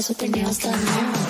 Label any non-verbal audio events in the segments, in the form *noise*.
Nossa, pneu está novo.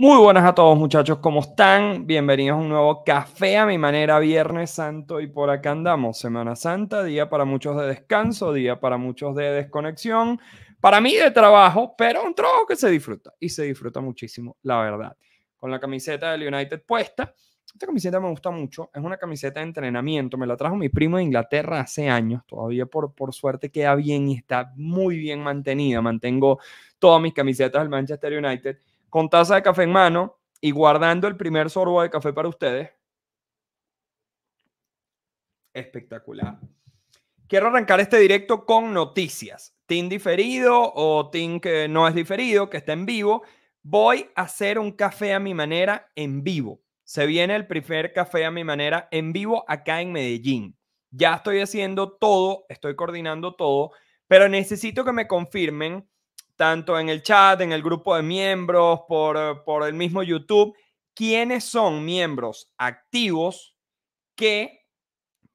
Muy buenas a todos muchachos, ¿cómo están? Bienvenidos a un nuevo café a mi manera, Viernes Santo y por acá andamos, Semana Santa, día para muchos de descanso, día para muchos de desconexión, para mí de trabajo, pero un trabajo que se disfruta y se disfruta muchísimo, la verdad. Con la camiseta del United puesta, esta camiseta me gusta mucho, es una camiseta de entrenamiento, me la trajo mi primo de Inglaterra hace años, todavía por, por suerte queda bien y está muy bien mantenida, mantengo todas mis camisetas del Manchester United con taza de café en mano y guardando el primer sorbo de café para ustedes. Espectacular. Quiero arrancar este directo con noticias. Team diferido o team que no es diferido, que está en vivo. Voy a hacer un café a mi manera en vivo. Se viene el primer café a mi manera en vivo acá en Medellín. Ya estoy haciendo todo, estoy coordinando todo, pero necesito que me confirmen tanto en el chat, en el grupo de miembros, por, por el mismo YouTube, quiénes son miembros activos que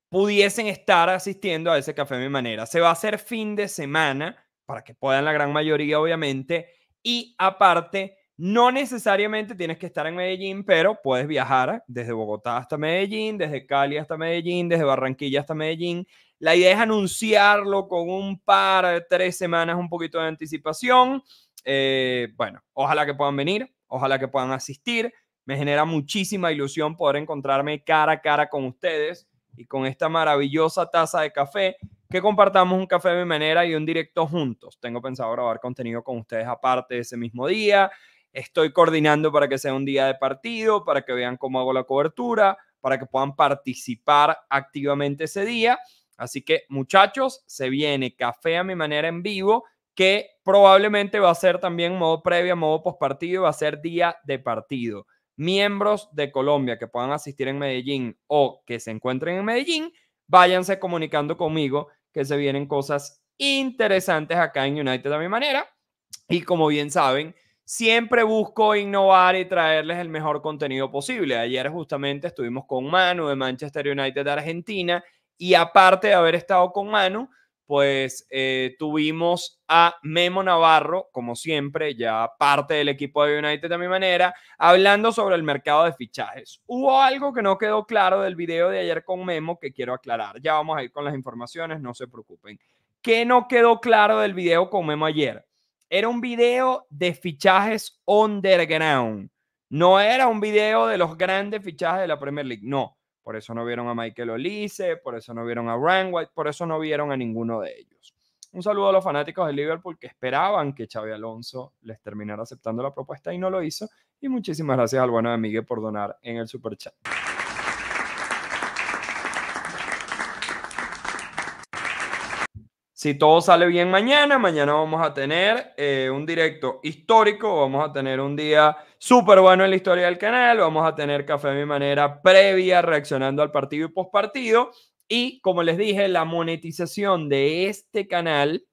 pudiesen estar asistiendo a ese café de mi manera. Se va a hacer fin de semana, para que puedan la gran mayoría, obviamente, y aparte, no necesariamente tienes que estar en Medellín, pero puedes viajar desde Bogotá hasta Medellín, desde Cali hasta Medellín, desde Barranquilla hasta Medellín la idea es anunciarlo con un par, de tres semanas, un poquito de anticipación. Eh, bueno, ojalá que puedan venir, ojalá que puedan asistir. Me genera muchísima ilusión poder encontrarme cara a cara con ustedes y con esta maravillosa taza de café que compartamos un café de mi manera y un directo juntos. Tengo pensado grabar contenido con ustedes aparte ese mismo día. Estoy coordinando para que sea un día de partido, para que vean cómo hago la cobertura, para que puedan participar activamente ese día Así que muchachos, se viene Café a mi manera en vivo, que probablemente va a ser también modo previa, modo postpartido, va a ser día de partido. Miembros de Colombia que puedan asistir en Medellín o que se encuentren en Medellín, váyanse comunicando conmigo que se vienen cosas interesantes acá en United a mi manera. Y como bien saben, siempre busco innovar y traerles el mejor contenido posible. Ayer justamente estuvimos con Manu de Manchester United de Argentina y aparte de haber estado con Manu, pues eh, tuvimos a Memo Navarro, como siempre, ya parte del equipo de United de mi manera, hablando sobre el mercado de fichajes. Hubo algo que no quedó claro del video de ayer con Memo que quiero aclarar. Ya vamos a ir con las informaciones, no se preocupen. ¿Qué no quedó claro del video con Memo ayer? Era un video de fichajes underground. No era un video de los grandes fichajes de la Premier League, no por eso no vieron a Michael Olise, por eso no vieron a Ryan White, por eso no vieron a ninguno de ellos. Un saludo a los fanáticos de Liverpool que esperaban que Xavi Alonso les terminara aceptando la propuesta y no lo hizo. Y muchísimas gracias al bueno de Miguel por donar en el super chat. Si todo sale bien mañana, mañana vamos a tener eh, un directo histórico, vamos a tener un día Súper bueno en la historia del canal. Vamos a tener Café de mi manera previa, reaccionando al partido y post partido. Y como les dije, la monetización de este canal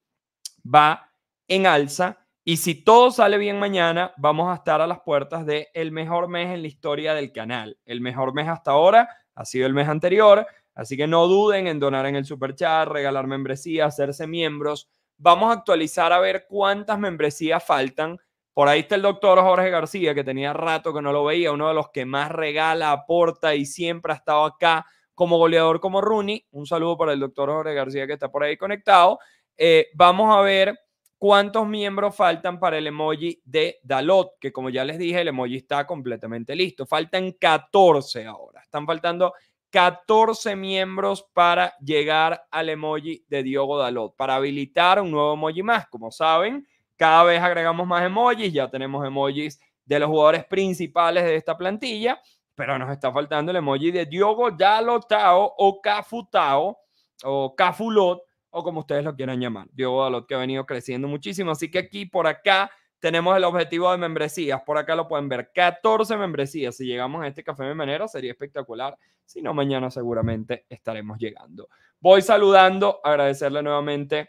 va en alza. Y si todo sale bien mañana, vamos a estar a las puertas de el mejor mes en la historia del canal. El mejor mes hasta ahora ha sido el mes anterior. Así que no duden en donar en el super chat, regalar membresía, hacerse miembros. Vamos a actualizar a ver cuántas membresías faltan por ahí está el doctor Jorge García, que tenía rato que no lo veía, uno de los que más regala, aporta y siempre ha estado acá como goleador como Rooney. Un saludo para el doctor Jorge García que está por ahí conectado. Eh, vamos a ver cuántos miembros faltan para el emoji de Dalot, que como ya les dije, el emoji está completamente listo. Faltan 14 ahora. Están faltando 14 miembros para llegar al emoji de Diogo Dalot, para habilitar un nuevo emoji más. Como saben, cada vez agregamos más emojis, ya tenemos emojis de los jugadores principales de esta plantilla, pero nos está faltando el emoji de Diogo Dalotao o Cafutao o Cafulot o como ustedes lo quieran llamar. Diogo Dalot que ha venido creciendo muchísimo, así que aquí por acá tenemos el objetivo de membresías. Por acá lo pueden ver. 14 membresías. Si llegamos a este café de manera, sería espectacular. Si no, mañana seguramente estaremos llegando. Voy saludando, agradecerle nuevamente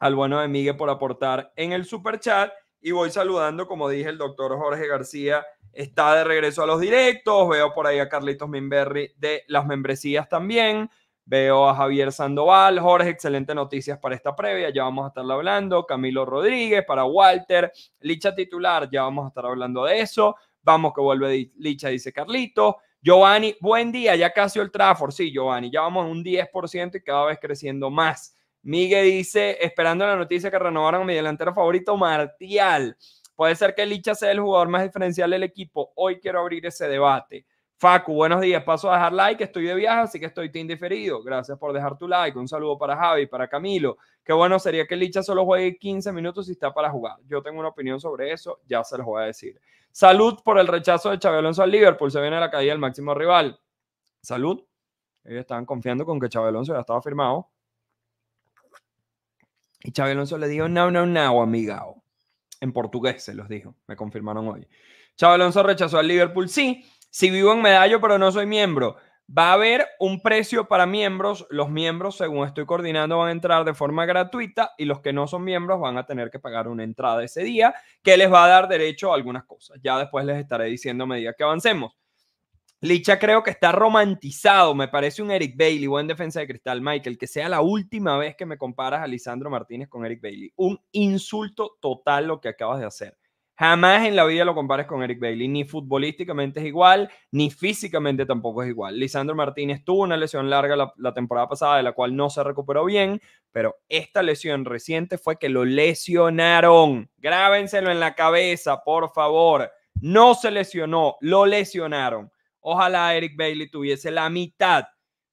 al bueno de Miguel por aportar en el super chat. Y voy saludando, como dije, el doctor Jorge García está de regreso a los directos. Veo por ahí a Carlitos Minberry de las membresías también. Veo a Javier Sandoval, Jorge, excelente noticias para esta previa, ya vamos a estarla hablando. Camilo Rodríguez, para Walter, Licha titular, ya vamos a estar hablando de eso. Vamos que vuelve Licha, dice Carlitos. Giovanni, buen día, ya casi el Trafford. Sí, Giovanni, ya vamos a un 10% y cada vez creciendo más. Miguel dice, esperando la noticia que renovaron a mi delantero favorito, Martial. Puede ser que Licha sea el jugador más diferencial del equipo. Hoy quiero abrir ese debate. Facu, buenos días. Paso a dejar like. Estoy de viaje, así que estoy te indiferido. Gracias por dejar tu like. Un saludo para Javi, para Camilo. Qué bueno sería que Licha solo juegue 15 minutos y está para jugar. Yo tengo una opinión sobre eso. Ya se los voy a decir. Salud por el rechazo de Chávez Alonso al Liverpool. Se viene a la caída del máximo rival. Salud. Ellos estaban confiando con que Chávez Alonso ya estaba firmado. Y Chávez Alonso le dijo, no, no, no, amigao. En portugués se los dijo, me confirmaron hoy. Chávez Alonso rechazó al Liverpool, sí, si sí vivo en Medallo pero no soy miembro. Va a haber un precio para miembros. Los miembros, según estoy coordinando, van a entrar de forma gratuita y los que no son miembros van a tener que pagar una entrada ese día que les va a dar derecho a algunas cosas. Ya después les estaré diciendo a medida que avancemos. Licha creo que está romantizado, me parece un Eric Bailey, buen defensa de cristal, Michael, que sea la última vez que me comparas a Lisandro Martínez con Eric Bailey. Un insulto total lo que acabas de hacer. Jamás en la vida lo compares con Eric Bailey, ni futbolísticamente es igual, ni físicamente tampoco es igual. Lisandro Martínez tuvo una lesión larga la, temporada pasada, de la cual no se recuperó bien, pero esta lesión reciente fue que lo lesionaron. Grábenselo en la cabeza, por favor. No se lesionó, lo lesionaron. Ojalá Eric Bailey tuviese la mitad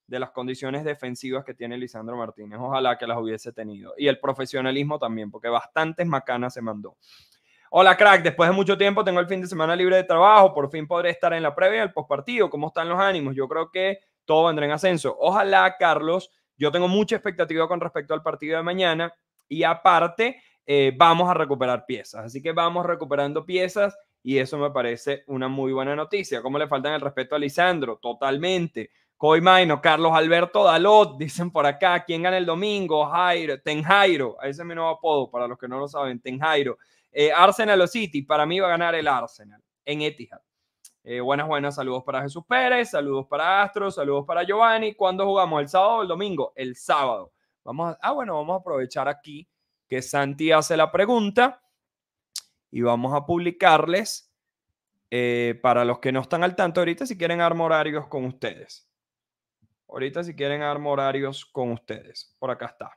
de las condiciones defensivas que tiene Lisandro Martínez. Ojalá que las hubiese tenido. Y el profesionalismo también, porque bastantes macanas se mandó. Hola, crack. Después de mucho tiempo tengo el fin de semana libre de trabajo. Por fin podré estar en la previa del postpartido. ¿Cómo están los ánimos? Yo creo que todo vendrá en ascenso. Ojalá, Carlos. Yo tengo mucha expectativa con respecto al partido de mañana. Y aparte, eh, vamos a recuperar piezas. Así que vamos recuperando piezas y eso me parece una muy buena noticia. ¿Cómo le faltan el respeto a Lisandro? Totalmente. Maino, Carlos Alberto Dalot, dicen por acá, ¿quién gana el domingo? Jairo, Ten Jairo, ese es mi nuevo apodo para los que no lo saben, Ten Jairo. Eh, Arsenal o City, para mí va a ganar el Arsenal en Etihad. Eh, buenas, buenas, saludos para Jesús Pérez, saludos para Astro, saludos para Giovanni. ¿Cuándo jugamos? ¿El sábado o el domingo? El sábado. Vamos ah, bueno, vamos a aprovechar aquí que Santi hace la pregunta y vamos a publicarles eh, para los que no están al tanto ahorita si quieren armo horarios con ustedes. Ahorita si quieren armo horarios con ustedes. Por acá está.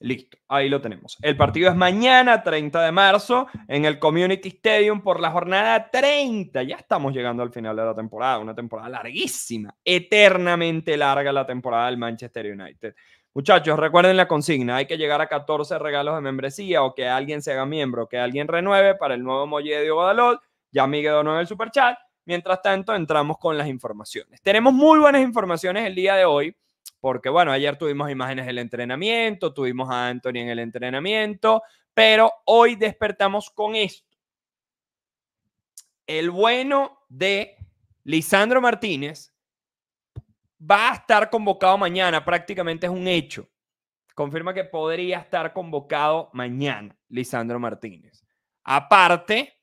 Listo, ahí lo tenemos. El partido es mañana, 30 de marzo, en el Community Stadium por la jornada 30. Ya estamos llegando al final de la temporada, una temporada larguísima, eternamente larga la temporada del Manchester United. Muchachos, recuerden la consigna, hay que llegar a 14 regalos de membresía o que alguien se haga miembro, que alguien renueve para el nuevo Molle de Dalot, Ya Miguel donó el superchat. Mientras tanto, entramos con las informaciones. Tenemos muy buenas informaciones el día de hoy, porque bueno, ayer tuvimos imágenes del entrenamiento, tuvimos a Anthony en el entrenamiento, pero hoy despertamos con esto. El bueno de Lisandro Martínez va a estar convocado mañana, prácticamente es un hecho. Confirma que podría estar convocado mañana, Lisandro Martínez. Aparte,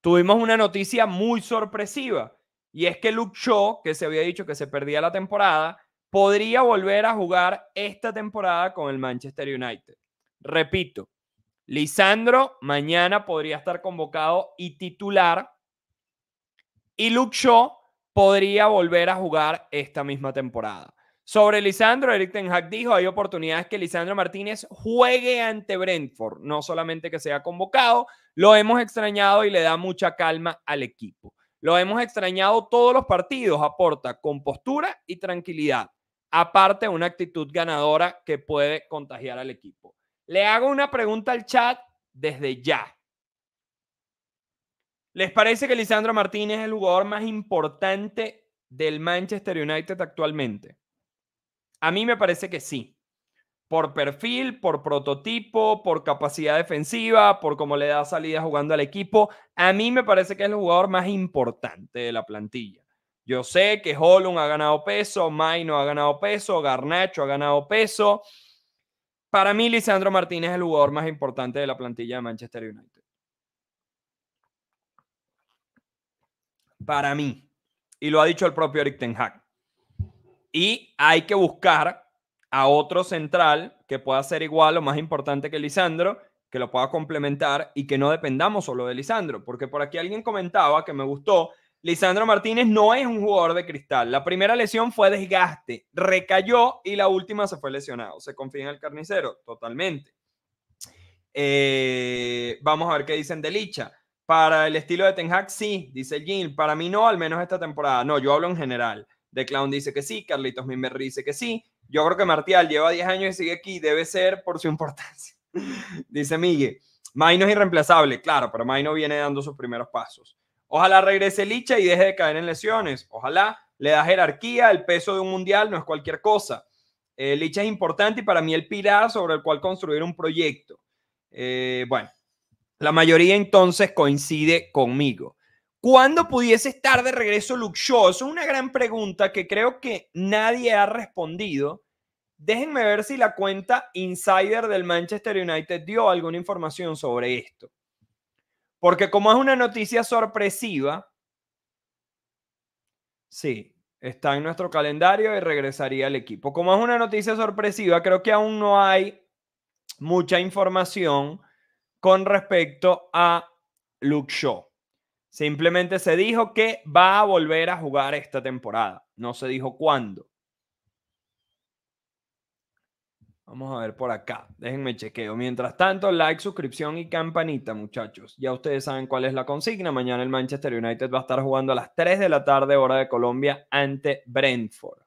tuvimos una noticia muy sorpresiva y es que Luke Shaw, que se había dicho que se perdía la temporada, podría volver a jugar esta temporada con el Manchester United. Repito, Lisandro mañana podría estar convocado y titular y Luke Shaw podría volver a jugar esta misma temporada. Sobre Lisandro, Eric Ten Hag dijo, hay oportunidades que Lisandro Martínez juegue ante Brentford, no solamente que sea convocado, lo hemos extrañado y le da mucha calma al equipo. Lo hemos extrañado todos los partidos, aporta compostura y tranquilidad, aparte una actitud ganadora que puede contagiar al equipo. Le hago una pregunta al chat desde ya. ¿Les parece que Lisandro Martínez es el jugador más importante del Manchester United actualmente? A mí me parece que sí. Por perfil, por prototipo, por capacidad defensiva, por cómo le da salida jugando al equipo. A mí me parece que es el jugador más importante de la plantilla. Yo sé que Holland ha ganado peso, Maino ha ganado peso, Garnacho ha ganado peso. Para mí, Lisandro Martínez es el jugador más importante de la plantilla de Manchester United. para mí, y lo ha dicho el propio Eric y hay que buscar a otro central que pueda ser igual o más importante que Lisandro, que lo pueda complementar y que no dependamos solo de Lisandro, porque por aquí alguien comentaba que me gustó, Lisandro Martínez no es un jugador de cristal. La primera lesión fue desgaste, recayó y la última se fue lesionado. Se confía en el carnicero, totalmente. Eh, vamos a ver qué dicen de Licha. Para el estilo de Ten Hag, sí, dice Gil. Para mí no, al menos esta temporada. No, yo hablo en general. De Clown dice que sí, Carlitos Mimber dice que sí. Yo creo que Martial lleva 10 años y sigue aquí, debe ser por su *laughs* importancia. dice Miguel. Maino es irreemplazable, claro, pero Maino viene dando sus primeros pasos. Ojalá regrese Licha y deje de caer en lesiones. Ojalá le da jerarquía, el peso de un mundial no es cualquier cosa. Eh, Licha es importante y para mí el pilar sobre el cual construir un proyecto. Eh, bueno, la mayoría entonces coincide conmigo. ¿Cuándo pudiese estar de regreso Luke es una gran pregunta que creo que nadie ha respondido. Déjenme ver si la cuenta insider del Manchester United dio alguna información sobre esto. Porque como es una noticia sorpresiva, sí, está en nuestro calendario y regresaría al equipo. Como es una noticia sorpresiva, creo que aún no hay mucha información con respecto a Luke Shaw. Simplemente se dijo que va a volver a jugar esta temporada. No se dijo cuándo. Vamos a ver por acá. Déjenme chequeo. Mientras tanto, like, suscripción y campanita, muchachos. Ya ustedes saben cuál es la consigna. Mañana el Manchester United va a estar jugando a las 3 de la tarde, hora de Colombia, ante Brentford.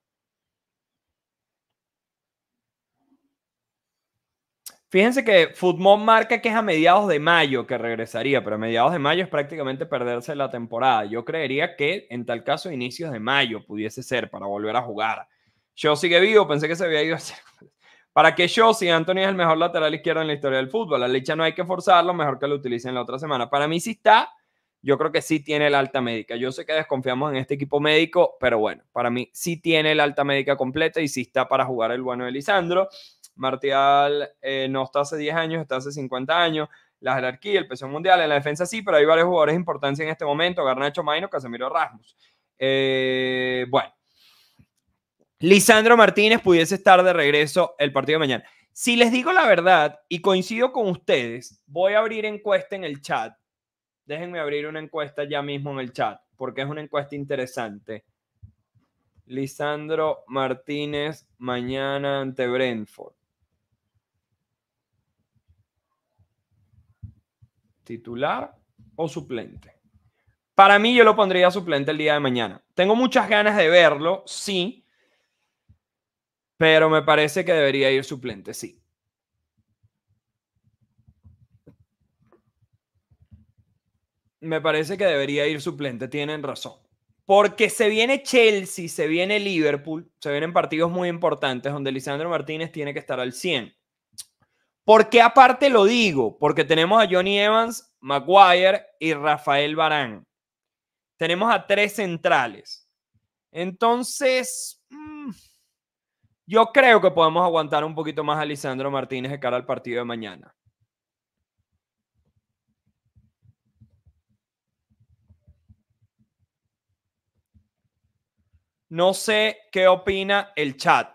Fíjense que Fútbol marca que es a mediados de mayo que regresaría, pero a mediados de mayo es prácticamente perderse la temporada. Yo creería que en tal caso inicios de mayo pudiese ser para volver a jugar. Yo sigue vivo, pensé que se había ido a hacer. ¿Para que yo si Anthony es el mejor lateral izquierdo en la historia del fútbol? La lecha no hay que forzarlo, mejor que lo utilicen la otra semana. Para mí sí está, yo creo que sí tiene la alta médica. Yo sé que desconfiamos en este equipo médico, pero bueno, para mí sí tiene la alta médica completa y sí está para jugar el bueno de Lisandro. Martial eh, no está hace 10 años, está hace 50 años. La jerarquía, el peso mundial, en la defensa sí, pero hay varios jugadores de importancia en este momento: Garnacho, Maino, Casemiro, Rasmus. Eh, bueno, Lisandro Martínez pudiese estar de regreso el partido de mañana. Si les digo la verdad y coincido con ustedes, voy a abrir encuesta en el chat. Déjenme abrir una encuesta ya mismo en el chat, porque es una encuesta interesante. Lisandro Martínez mañana ante Brentford. titular o suplente. Para mí yo lo pondría suplente el día de mañana. Tengo muchas ganas de verlo, sí, pero me parece que debería ir suplente, sí. Me parece que debería ir suplente, tienen razón. Porque se viene Chelsea, se viene Liverpool, se vienen partidos muy importantes donde Lisandro Martínez tiene que estar al 100. ¿Por qué aparte lo digo? Porque tenemos a Johnny Evans, Maguire y Rafael Barán. Tenemos a tres centrales. Entonces, mm, yo creo que podemos aguantar un poquito más a Lisandro Martínez de cara al partido de mañana. No sé qué opina el chat.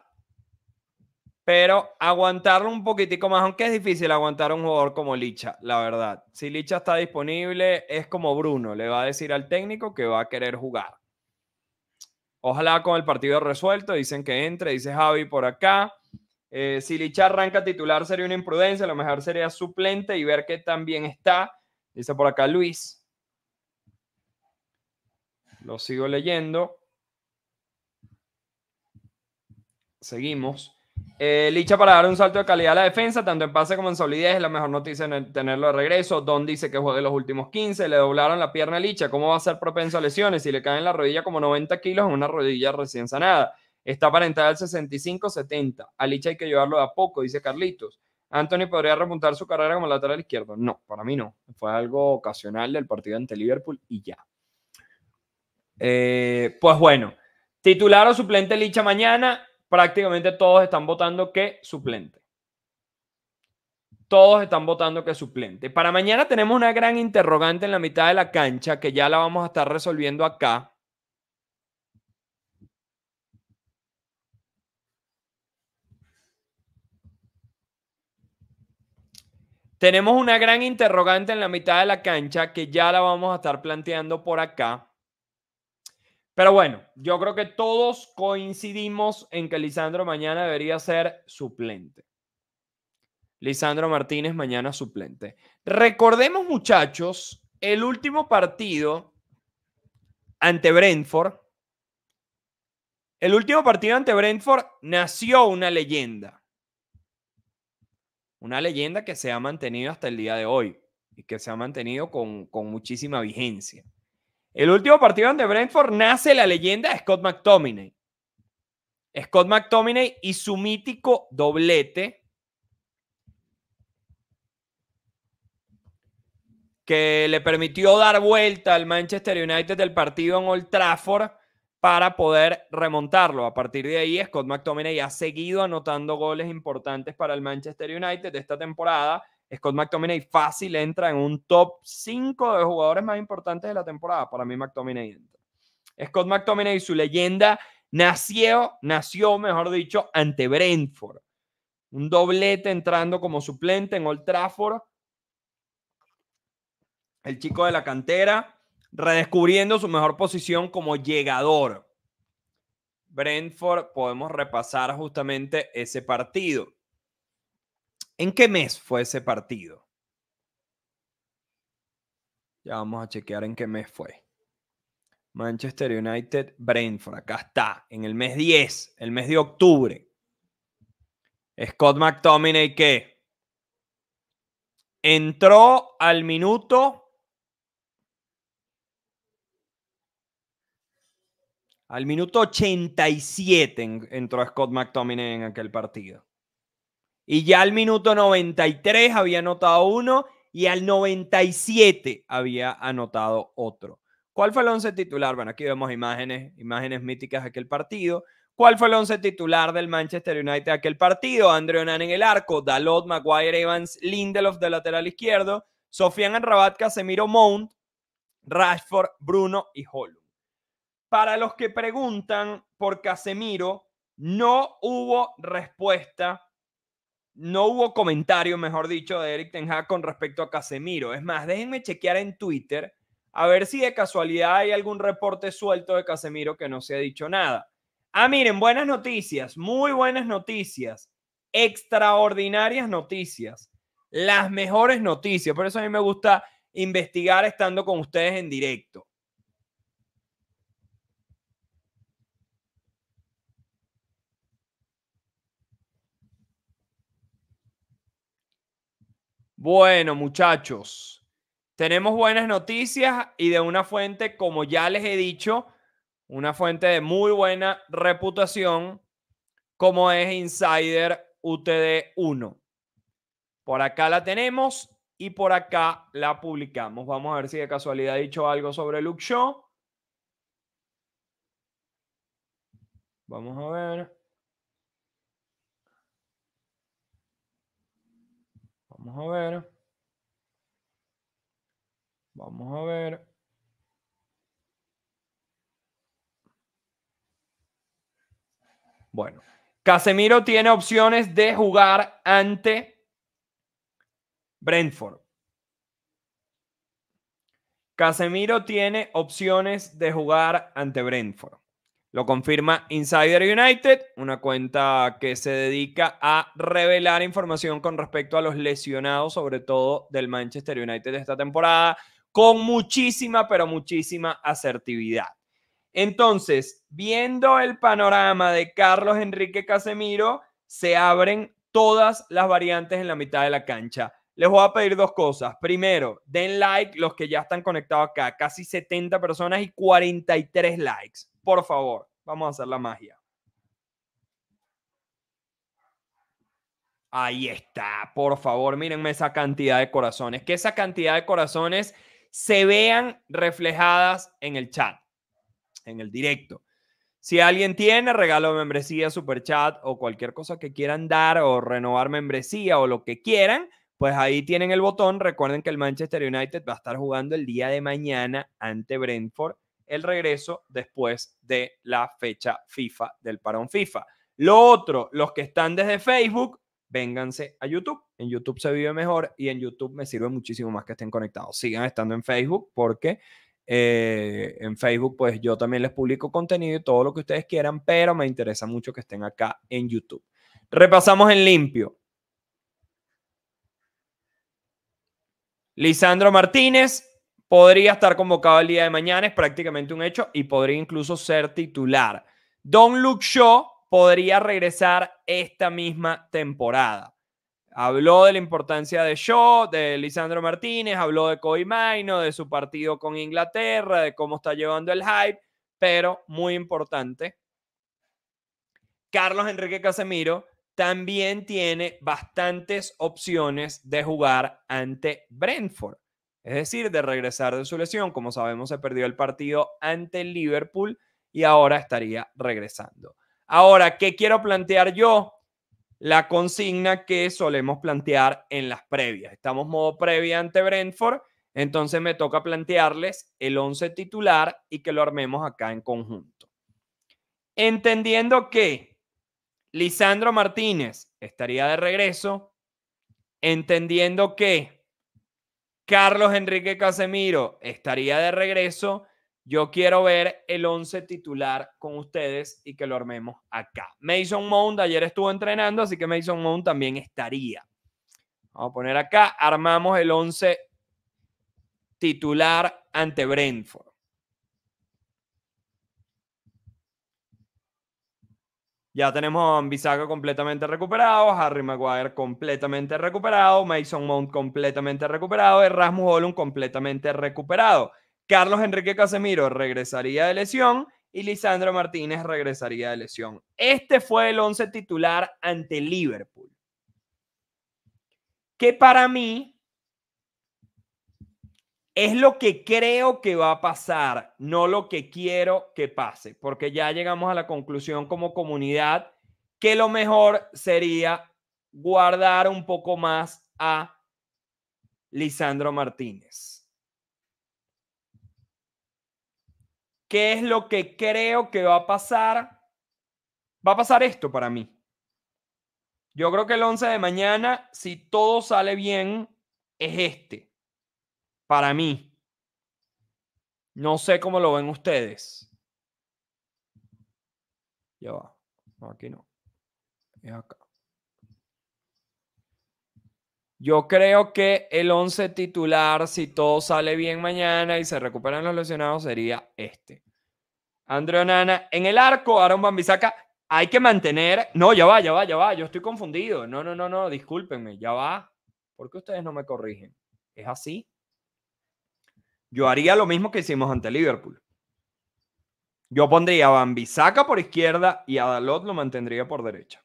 Pero aguantarlo un poquitico más, aunque es difícil aguantar a un jugador como Licha, la verdad. Si Licha está disponible, es como Bruno, le va a decir al técnico que va a querer jugar. Ojalá con el partido resuelto, dicen que entre, dice Javi por acá. Eh, si Licha arranca titular sería una imprudencia, lo mejor sería suplente y ver qué también está, dice por acá Luis. Lo sigo leyendo. Seguimos. Eh, Licha para dar un salto de calidad a la defensa, tanto en pase como en solidez, es la mejor noticia en tenerlo de regreso. Don dice que juegue los últimos 15, le doblaron la pierna a Licha, ¿cómo va a ser propenso a lesiones? Si le caen la rodilla como 90 kilos en una rodilla recién sanada. Está aparentada al 65-70. A Licha hay que llevarlo de a poco, dice Carlitos. Anthony podría remontar su carrera como lateral izquierdo. No, para mí no. Fue algo ocasional del partido ante Liverpool y ya. Eh, pues bueno, titular o suplente Licha mañana, prácticamente todos están votando que suplente. Todos están votando que suplente. Para mañana tenemos una gran interrogante en la mitad de la cancha que ya la vamos a estar resolviendo acá. Tenemos una gran interrogante en la mitad de la cancha que ya la vamos a estar planteando por acá. Pero bueno, yo creo que todos coincidimos en que Lisandro mañana debería ser suplente. Lisandro Martínez mañana suplente. Recordemos, muchachos, el último partido ante Brentford. El último partido ante Brentford nació una leyenda. Una leyenda que se ha mantenido hasta el día de hoy y que se ha mantenido con, con muchísima vigencia. El último partido ante Brentford nace la leyenda de Scott McTominay. Scott McTominay y su mítico doblete. que le permitió dar vuelta al Manchester United del partido en Old Trafford para poder remontarlo. A partir de ahí, Scott McTominay ha seguido anotando goles importantes para el Manchester United de esta temporada Scott McTominay fácil entra en un top 5 de jugadores más importantes de la temporada. Para mí McTominay entra. Scott McTominay, su leyenda, nació, nació, mejor dicho, ante Brentford. Un doblete entrando como suplente en Old Trafford. El chico de la cantera, redescubriendo su mejor posición como llegador. Brentford, podemos repasar justamente ese partido. ¿En qué mes fue ese partido? Ya vamos a chequear en qué mes fue. Manchester United, Brentford, acá está, en el mes 10, el mes de octubre. Scott McTominay que entró al minuto al minuto 87 entró Scott McTominay en aquel partido. Y ya al minuto 93 había anotado uno y al 97 había anotado otro. ¿Cuál fue el once titular? Bueno, aquí vemos imágenes, imágenes míticas de aquel partido. ¿Cuál fue el once titular del Manchester United de aquel partido? Andre en el arco, Dalot, Maguire, Evans, Lindelof de lateral izquierdo, Sofian rabat Casemiro, Mount, Rashford, Bruno y Holm. Para los que preguntan por Casemiro, no hubo respuesta no hubo comentario, mejor dicho, de Eric Ten Hag con respecto a Casemiro. Es más, déjenme chequear en Twitter a ver si de casualidad hay algún reporte suelto de Casemiro que no se ha dicho nada. Ah, miren, buenas noticias, muy buenas noticias, extraordinarias noticias, las mejores noticias. Por eso a mí me gusta investigar estando con ustedes en directo. Bueno, muchachos, tenemos buenas noticias y de una fuente, como ya les he dicho, una fuente de muy buena reputación, como es Insider UTD1. Por acá la tenemos y por acá la publicamos. Vamos a ver si de casualidad ha dicho algo sobre Luke Show. Vamos a ver. Vamos a ver. Vamos a ver. Bueno, Casemiro tiene opciones de jugar ante Brentford. Casemiro tiene opciones de jugar ante Brentford. Lo confirma Insider United, una cuenta que se dedica a revelar información con respecto a los lesionados, sobre todo del Manchester United de esta temporada, con muchísima, pero muchísima asertividad. Entonces, viendo el panorama de Carlos Enrique Casemiro, se abren todas las variantes en la mitad de la cancha. Les voy a pedir dos cosas. Primero, den like los que ya están conectados acá, casi 70 personas y 43 likes. Por favor, vamos a hacer la magia. Ahí está, por favor, mírenme esa cantidad de corazones. Que esa cantidad de corazones se vean reflejadas en el chat, en el directo. Si alguien tiene regalo de membresía, super chat o cualquier cosa que quieran dar o renovar membresía o lo que quieran, pues ahí tienen el botón. Recuerden que el Manchester United va a estar jugando el día de mañana ante Brentford el regreso después de la fecha FIFA del parón FIFA. Lo otro, los que están desde Facebook, vénganse a YouTube. En YouTube se vive mejor y en YouTube me sirve muchísimo más que estén conectados. Sigan estando en Facebook porque eh, en Facebook pues yo también les publico contenido y todo lo que ustedes quieran, pero me interesa mucho que estén acá en YouTube. Repasamos en limpio. Lisandro Martínez, podría estar convocado el día de mañana, es prácticamente un hecho y podría incluso ser titular. Don Luke Shaw podría regresar esta misma temporada. Habló de la importancia de Shaw, de Lisandro Martínez, habló de Cody Maino, de su partido con Inglaterra, de cómo está llevando el hype, pero muy importante, Carlos Enrique Casemiro también tiene bastantes opciones de jugar ante Brentford es decir, de regresar de su lesión. Como sabemos, se perdió el partido ante Liverpool y ahora estaría regresando. Ahora, ¿qué quiero plantear yo? La consigna que solemos plantear en las previas. Estamos modo previa ante Brentford, entonces me toca plantearles el 11 titular y que lo armemos acá en conjunto. Entendiendo que Lisandro Martínez estaría de regreso, entendiendo que Carlos Enrique Casemiro estaría de regreso. Yo quiero ver el 11 titular con ustedes y que lo armemos acá. Mason Mount ayer estuvo entrenando, así que Mason Mount también estaría. Vamos a poner acá, armamos el 11 titular ante Brentford. Ya tenemos a Bissaka completamente recuperado, Harry Maguire completamente recuperado, Mason Mount completamente recuperado, Erasmus Ollum completamente recuperado. Carlos Enrique Casemiro regresaría de lesión y Lisandro Martínez regresaría de lesión. Este fue el once titular ante Liverpool. Que para mí es lo que creo que va a pasar, no lo que quiero que pase, porque ya llegamos a la conclusión como comunidad que lo mejor sería guardar un poco más a Lisandro Martínez. ¿Qué es lo que creo que va a pasar? Va a pasar esto para mí. Yo creo que el 11 de mañana, si todo sale bien, es este para mí. No sé cómo lo ven ustedes. Ya va. No, aquí no. Es acá. Yo creo que el 11 titular, si todo sale bien mañana y se recuperan los lesionados, sería este. Andreo Nana, en el arco, Aaron Bambisaca. Hay que mantener. No, ya va, ya va, ya va. Yo estoy confundido. No, no, no, no. Discúlpenme. Ya va. ¿Por qué ustedes no me corrigen? Es así. Yo haría lo mismo que hicimos ante Liverpool. Yo pondría a Bambisaca por izquierda y a Dalot lo mantendría por derecha.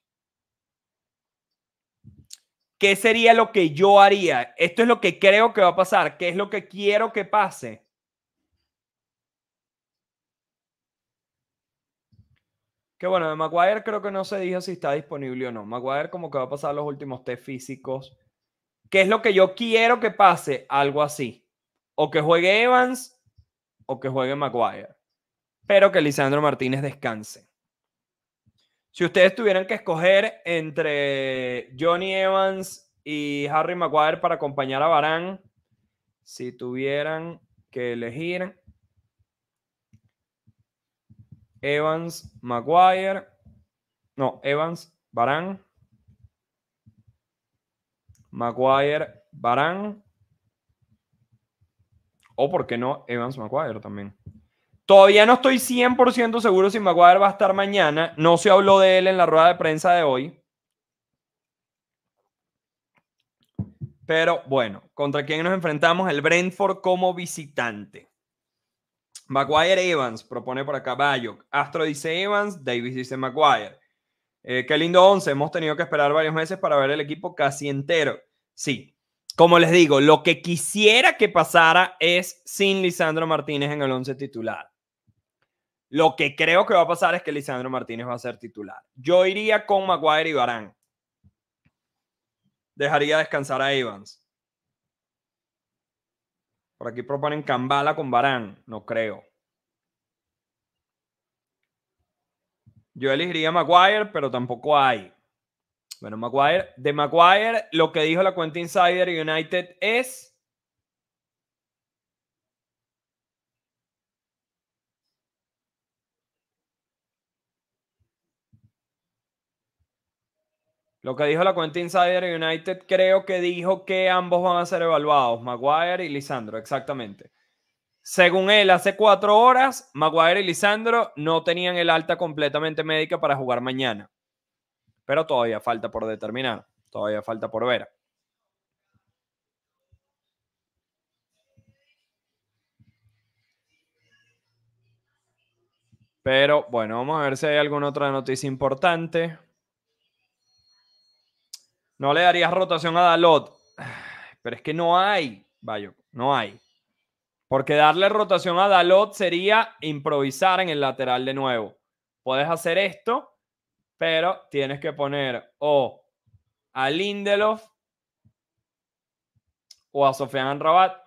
¿Qué sería lo que yo haría? Esto es lo que creo que va a pasar. ¿Qué es lo que quiero que pase? Que bueno, de Maguire creo que no se dijo si está disponible o no. Maguire como que va a pasar los últimos test físicos. ¿Qué es lo que yo quiero que pase? Algo así o que juegue Evans o que juegue Maguire, pero que Lisandro Martínez descanse. Si ustedes tuvieran que escoger entre Johnny Evans y Harry Maguire para acompañar a Barán, si tuvieran que elegir Evans, Maguire, no, Evans, Barán, Maguire, Barán, o, ¿por qué no, Evans McGuire también? Todavía no estoy 100% seguro si Maguire va a estar mañana. No se habló de él en la rueda de prensa de hoy. Pero bueno, ¿contra quién nos enfrentamos? El Brentford como visitante. McGuire Evans propone por acá Bayok. Astro dice Evans, Davis dice McGuire. Eh, qué lindo once. Hemos tenido que esperar varios meses para ver el equipo casi entero. Sí, como les digo, lo que quisiera que pasara es sin Lisandro Martínez en el 11 titular. Lo que creo que va a pasar es que Lisandro Martínez va a ser titular. Yo iría con Maguire y Barán. Dejaría descansar a Evans. Por aquí proponen Cambala con Barán. No creo. Yo elegiría Maguire, pero tampoco hay. Bueno, Maguire, de Maguire, lo que dijo la cuenta Insider United es. Lo que dijo la cuenta Insider United, creo que dijo que ambos van a ser evaluados, Maguire y Lisandro, exactamente. Según él, hace cuatro horas, Maguire y Lisandro no tenían el alta completamente médica para jugar mañana pero todavía falta por determinar, todavía falta por ver. Pero bueno, vamos a ver si hay alguna otra noticia importante. No le darías rotación a Dalot. *sighs* Pero es que no hay, vaya no hay. Porque darle rotación a Dalot sería improvisar en el lateral de nuevo. Puedes hacer esto pero tienes que poner o a Lindelof o a Sofian Rabat.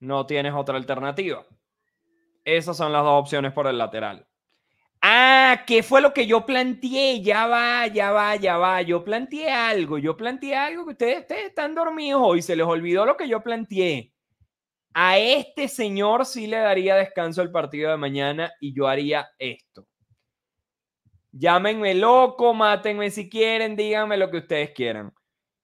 No tienes otra alternativa. Esas son las dos opciones por el lateral. Ah, ¿qué fue lo que yo planteé? Ya va, ya va, ya va. Yo planteé algo, yo planteé algo que ustedes, están dormidos hoy. Se les olvidó lo que yo planteé. A este señor sí le daría descanso el partido de mañana y yo haría esto. Llámenme loco, mátenme si quieren, díganme lo que ustedes quieran.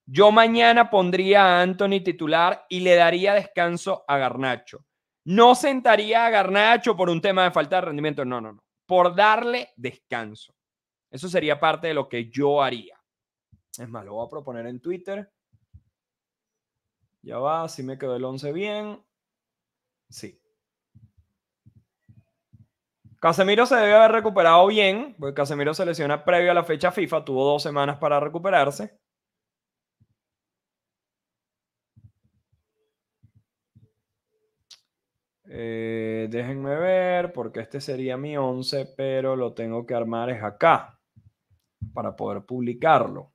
Yo mañana pondría a Anthony titular y le daría descanso a Garnacho. No sentaría a Garnacho por un tema de falta de rendimiento, no, no, no. Por darle descanso. Eso sería parte de lo que yo haría. Es más, lo voy a proponer en Twitter. Ya va, si me quedó el 11 bien. Sí. Casemiro se debe haber recuperado bien, porque Casemiro se lesiona previo a la fecha FIFA, tuvo dos semanas para recuperarse. Eh, déjenme ver, porque este sería mi 11, pero lo tengo que armar es acá, para poder publicarlo.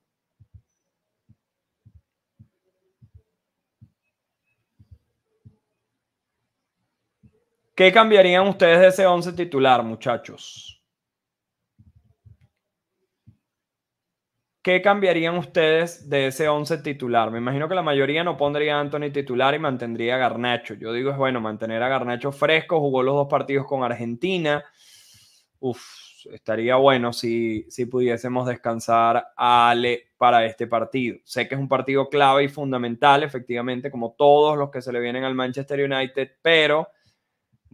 ¿Qué cambiarían ustedes de ese 11 titular, muchachos? ¿Qué cambiarían ustedes de ese 11 titular? Me imagino que la mayoría no pondría a Anthony titular y mantendría a Garnacho. Yo digo, es bueno, mantener a Garnacho fresco, jugó los dos partidos con Argentina. Uf, estaría bueno si, si pudiésemos descansar a Ale para este partido. Sé que es un partido clave y fundamental, efectivamente, como todos los que se le vienen al Manchester United, pero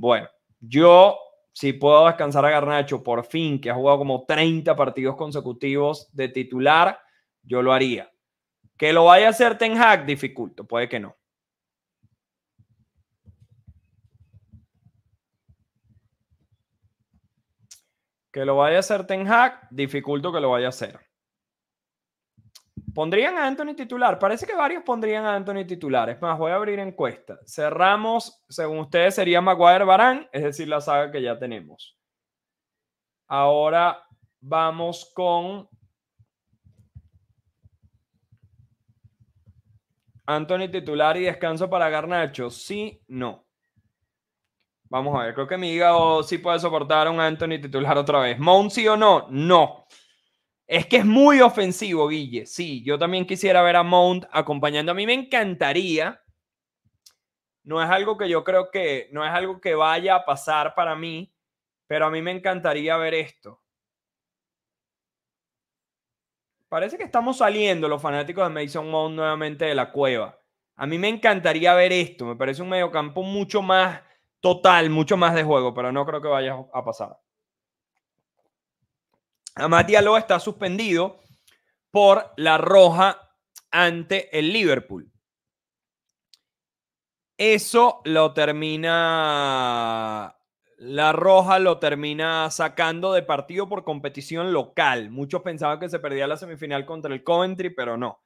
bueno, yo si puedo descansar a Garnacho por fin, que ha jugado como 30 partidos consecutivos de titular, yo lo haría. Que lo vaya a hacer Ten Hag, dificulto, puede que no. Que lo vaya a hacer Ten Hag, dificulto que lo vaya a hacer. ¿Pondrían a Anthony titular? Parece que varios pondrían a Anthony titular. Es más, voy a abrir encuesta. Cerramos, según ustedes, sería Maguire Barán, es decir, la saga que ya tenemos. Ahora vamos con Anthony titular y descanso para Garnacho. Sí, no. Vamos a ver, creo que mi hígado sí puede soportar a un Anthony titular otra vez. Mount sí o no, no. Es que es muy ofensivo, Guille. Sí, yo también quisiera ver a Mount acompañando. A mí me encantaría. No es algo que yo creo que, no es algo que vaya a pasar para mí, pero a mí me encantaría ver esto. Parece que estamos saliendo los fanáticos de Mason Mount nuevamente de la cueva. A mí me encantaría ver esto. Me parece un mediocampo mucho más total, mucho más de juego, pero no creo que vaya a pasar. Amatia Loa está suspendido por la roja ante el Liverpool. Eso lo termina. La roja lo termina sacando de partido por competición local. Muchos pensaban que se perdía la semifinal contra el Coventry, pero no.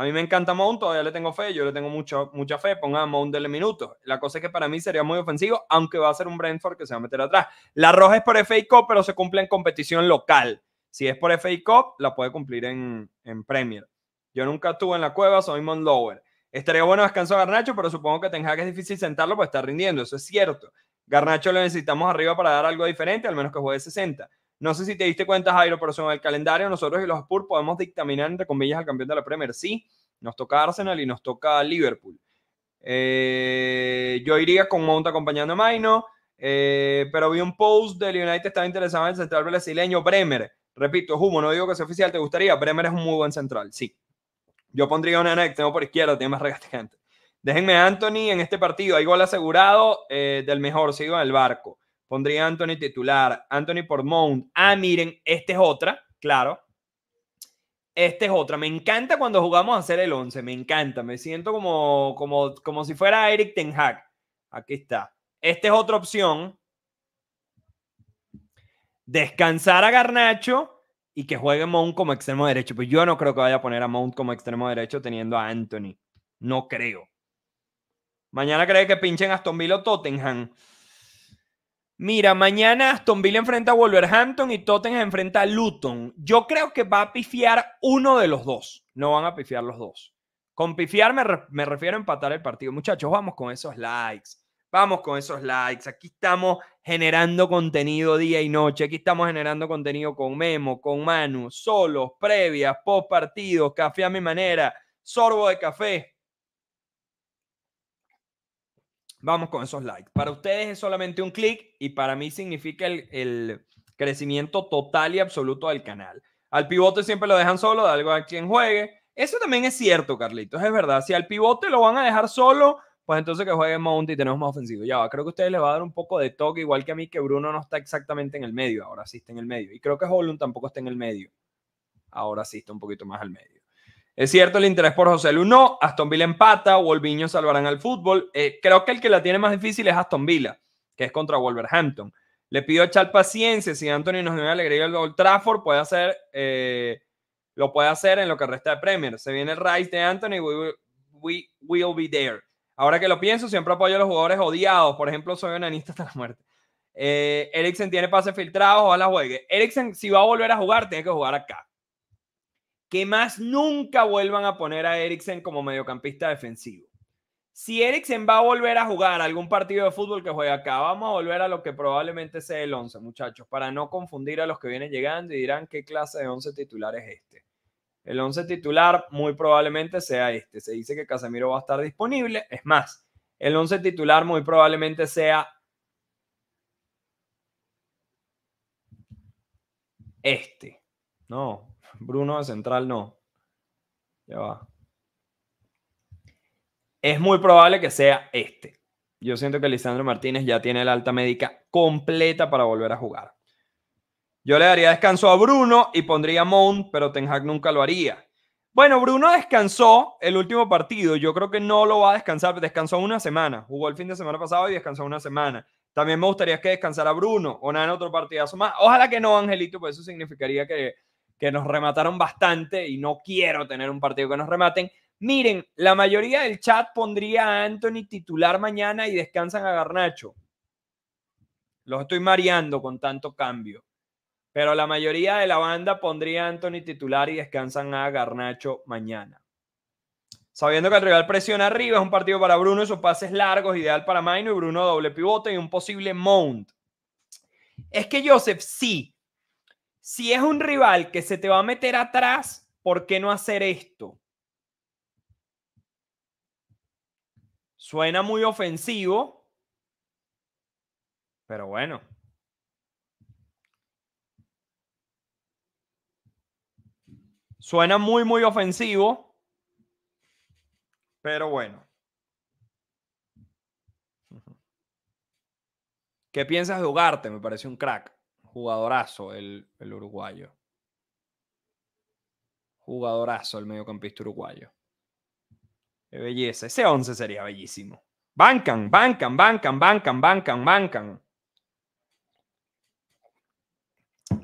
A mí me encanta Mount, todavía le tengo fe, yo le tengo mucho, mucha fe. ponga a Mount de minuto. La cosa es que para mí sería muy ofensivo, aunque va a ser un Brentford que se va a meter atrás. La roja es por FA Cup, pero se cumple en competición local. Si es por FA Cup, la puede cumplir en, en Premier. Yo nunca estuve en la cueva, soy Mount Lower. Estaría bueno descanso a Garnacho, pero supongo que Ten que es difícil sentarlo, pues está rindiendo, eso es cierto. Garnacho lo necesitamos arriba para dar algo diferente, al menos que juegue 60. No sé si te diste cuenta, Jairo, pero son el calendario, nosotros y los Spurs podemos dictaminar, entre comillas, al campeón de la Premier. Sí, nos toca Arsenal y nos toca Liverpool. Eh, yo iría con Mount acompañando a Maino, eh, pero vi un post del United, estaba interesado en el central brasileño Bremer. Repito, Humo, no digo que sea oficial, ¿te gustaría? Bremer es un muy buen central, sí. Yo pondría un next, tengo por izquierda, tiene más regateante. Déjenme Anthony en este partido, hay gol asegurado eh, del mejor, sigo en el barco. Pondría a Anthony titular, Anthony por Mount. Ah, miren, esta es otra, claro. Esta es otra. Me encanta cuando jugamos a hacer el 11, me encanta. Me siento como, como, como si fuera Eric Ten Hag. Aquí está. Esta es otra opción. Descansar a Garnacho y que juegue Mount como extremo derecho. Pues yo no creo que vaya a poner a Mount como extremo derecho teniendo a Anthony. No creo. Mañana cree que pinchen Aston Villa o Tottenham. Mira, mañana Aston Villa enfrenta a Wolverhampton y Tottenham enfrenta a Luton. Yo creo que va a pifiar uno de los dos. No van a pifiar los dos. Con pifiar me, me refiero a empatar el partido. Muchachos, vamos con esos likes. Vamos con esos likes. Aquí estamos generando contenido día y noche. Aquí estamos generando contenido con Memo, con Manu, solos, previas, post partidos, café a mi manera, sorbo de café. Vamos con esos likes. Para ustedes es solamente un clic y para mí significa el, crecimiento total y absoluto del canal. Al pivote siempre lo dejan solo, da algo a quien juegue. Eso también es cierto, Carlitos, es verdad. Si al pivote lo van a dejar solo, pues entonces que juegue Mount y tenemos más ofensivo. Ya creo que a ustedes les va a dar un poco de toque, igual que a mí, que Bruno no está exactamente en el medio, ahora sí está en el medio. Y creo que Holland tampoco está en el medio, ahora sí está un poquito más al medio. Es cierto el interés por José Lu, no. Aston Villa empata, Wolviño salvarán al fútbol. Eh, creo que el que la tiene más difícil es Aston Villa, que es contra Wolverhampton. Le pido echar paciencia. Si Anthony nos dio una alegría el Old Trafford, puede hacer, eh, lo puede hacer en lo que resta de Premier. Se viene el Rice de Anthony, we will, be there. Ahora que lo pienso, siempre apoyo a los jugadores odiados. Por ejemplo, soy anista hasta la muerte. Eh, tiene pases filtrados, ojalá juegue. Eriksen, si va a volver a jugar, tiene que jugar acá que más nunca vuelvan a poner a Eriksen como mediocampista defensivo. Si Eriksen va a volver a jugar algún partido de fútbol que juegue acá, vamos a volver a lo que probablemente sea el 11, muchachos, para no confundir a los que vienen llegando y dirán qué clase de 11 titular es este. El 11 titular muy probablemente sea este. Se dice que Casemiro va a estar disponible. Es más, el 11 titular muy probablemente sea este. No, Bruno de central no. Ya va. Es muy probable que sea este. Yo siento que Lisandro Martínez ya tiene la alta médica completa para volver a jugar. Yo le daría descanso a Bruno y pondría Mount, pero Ten Hag nunca lo haría. Bueno, Bruno descansó el último partido. Yo creo que no lo va a descansar. Descansó una semana. Jugó el fin de semana pasado y descansó una semana. También me gustaría que descansara Bruno o nada en otro partidazo más. Ojalá que no, Angelito, pues eso significaría que que nos remataron bastante y no quiero tener un partido que nos rematen. Miren, la mayoría del chat pondría a Anthony titular mañana y descansan a Garnacho. Los estoy mareando con tanto cambio. Pero la mayoría de la banda pondría a Anthony titular y descansan a Garnacho mañana. Sabiendo que el rival presiona arriba, es un partido para Bruno, esos pases largos, ideal para Maino y Bruno doble pivote y un posible Mount. Es que Joseph, sí, si es un rival que se te va a meter atrás, ¿por qué no hacer esto? Suena muy ofensivo, pero bueno. Suena muy, muy ofensivo, pero bueno. ¿Qué piensas de Ugarte? Me parece un crack. Jugadorazo el, uruguayo. Jugadorazo el mediocampista uruguayo. Qué belleza. Ese 11 sería bellísimo. Bancan, bancan, bancan, bancan, bancan, bancan.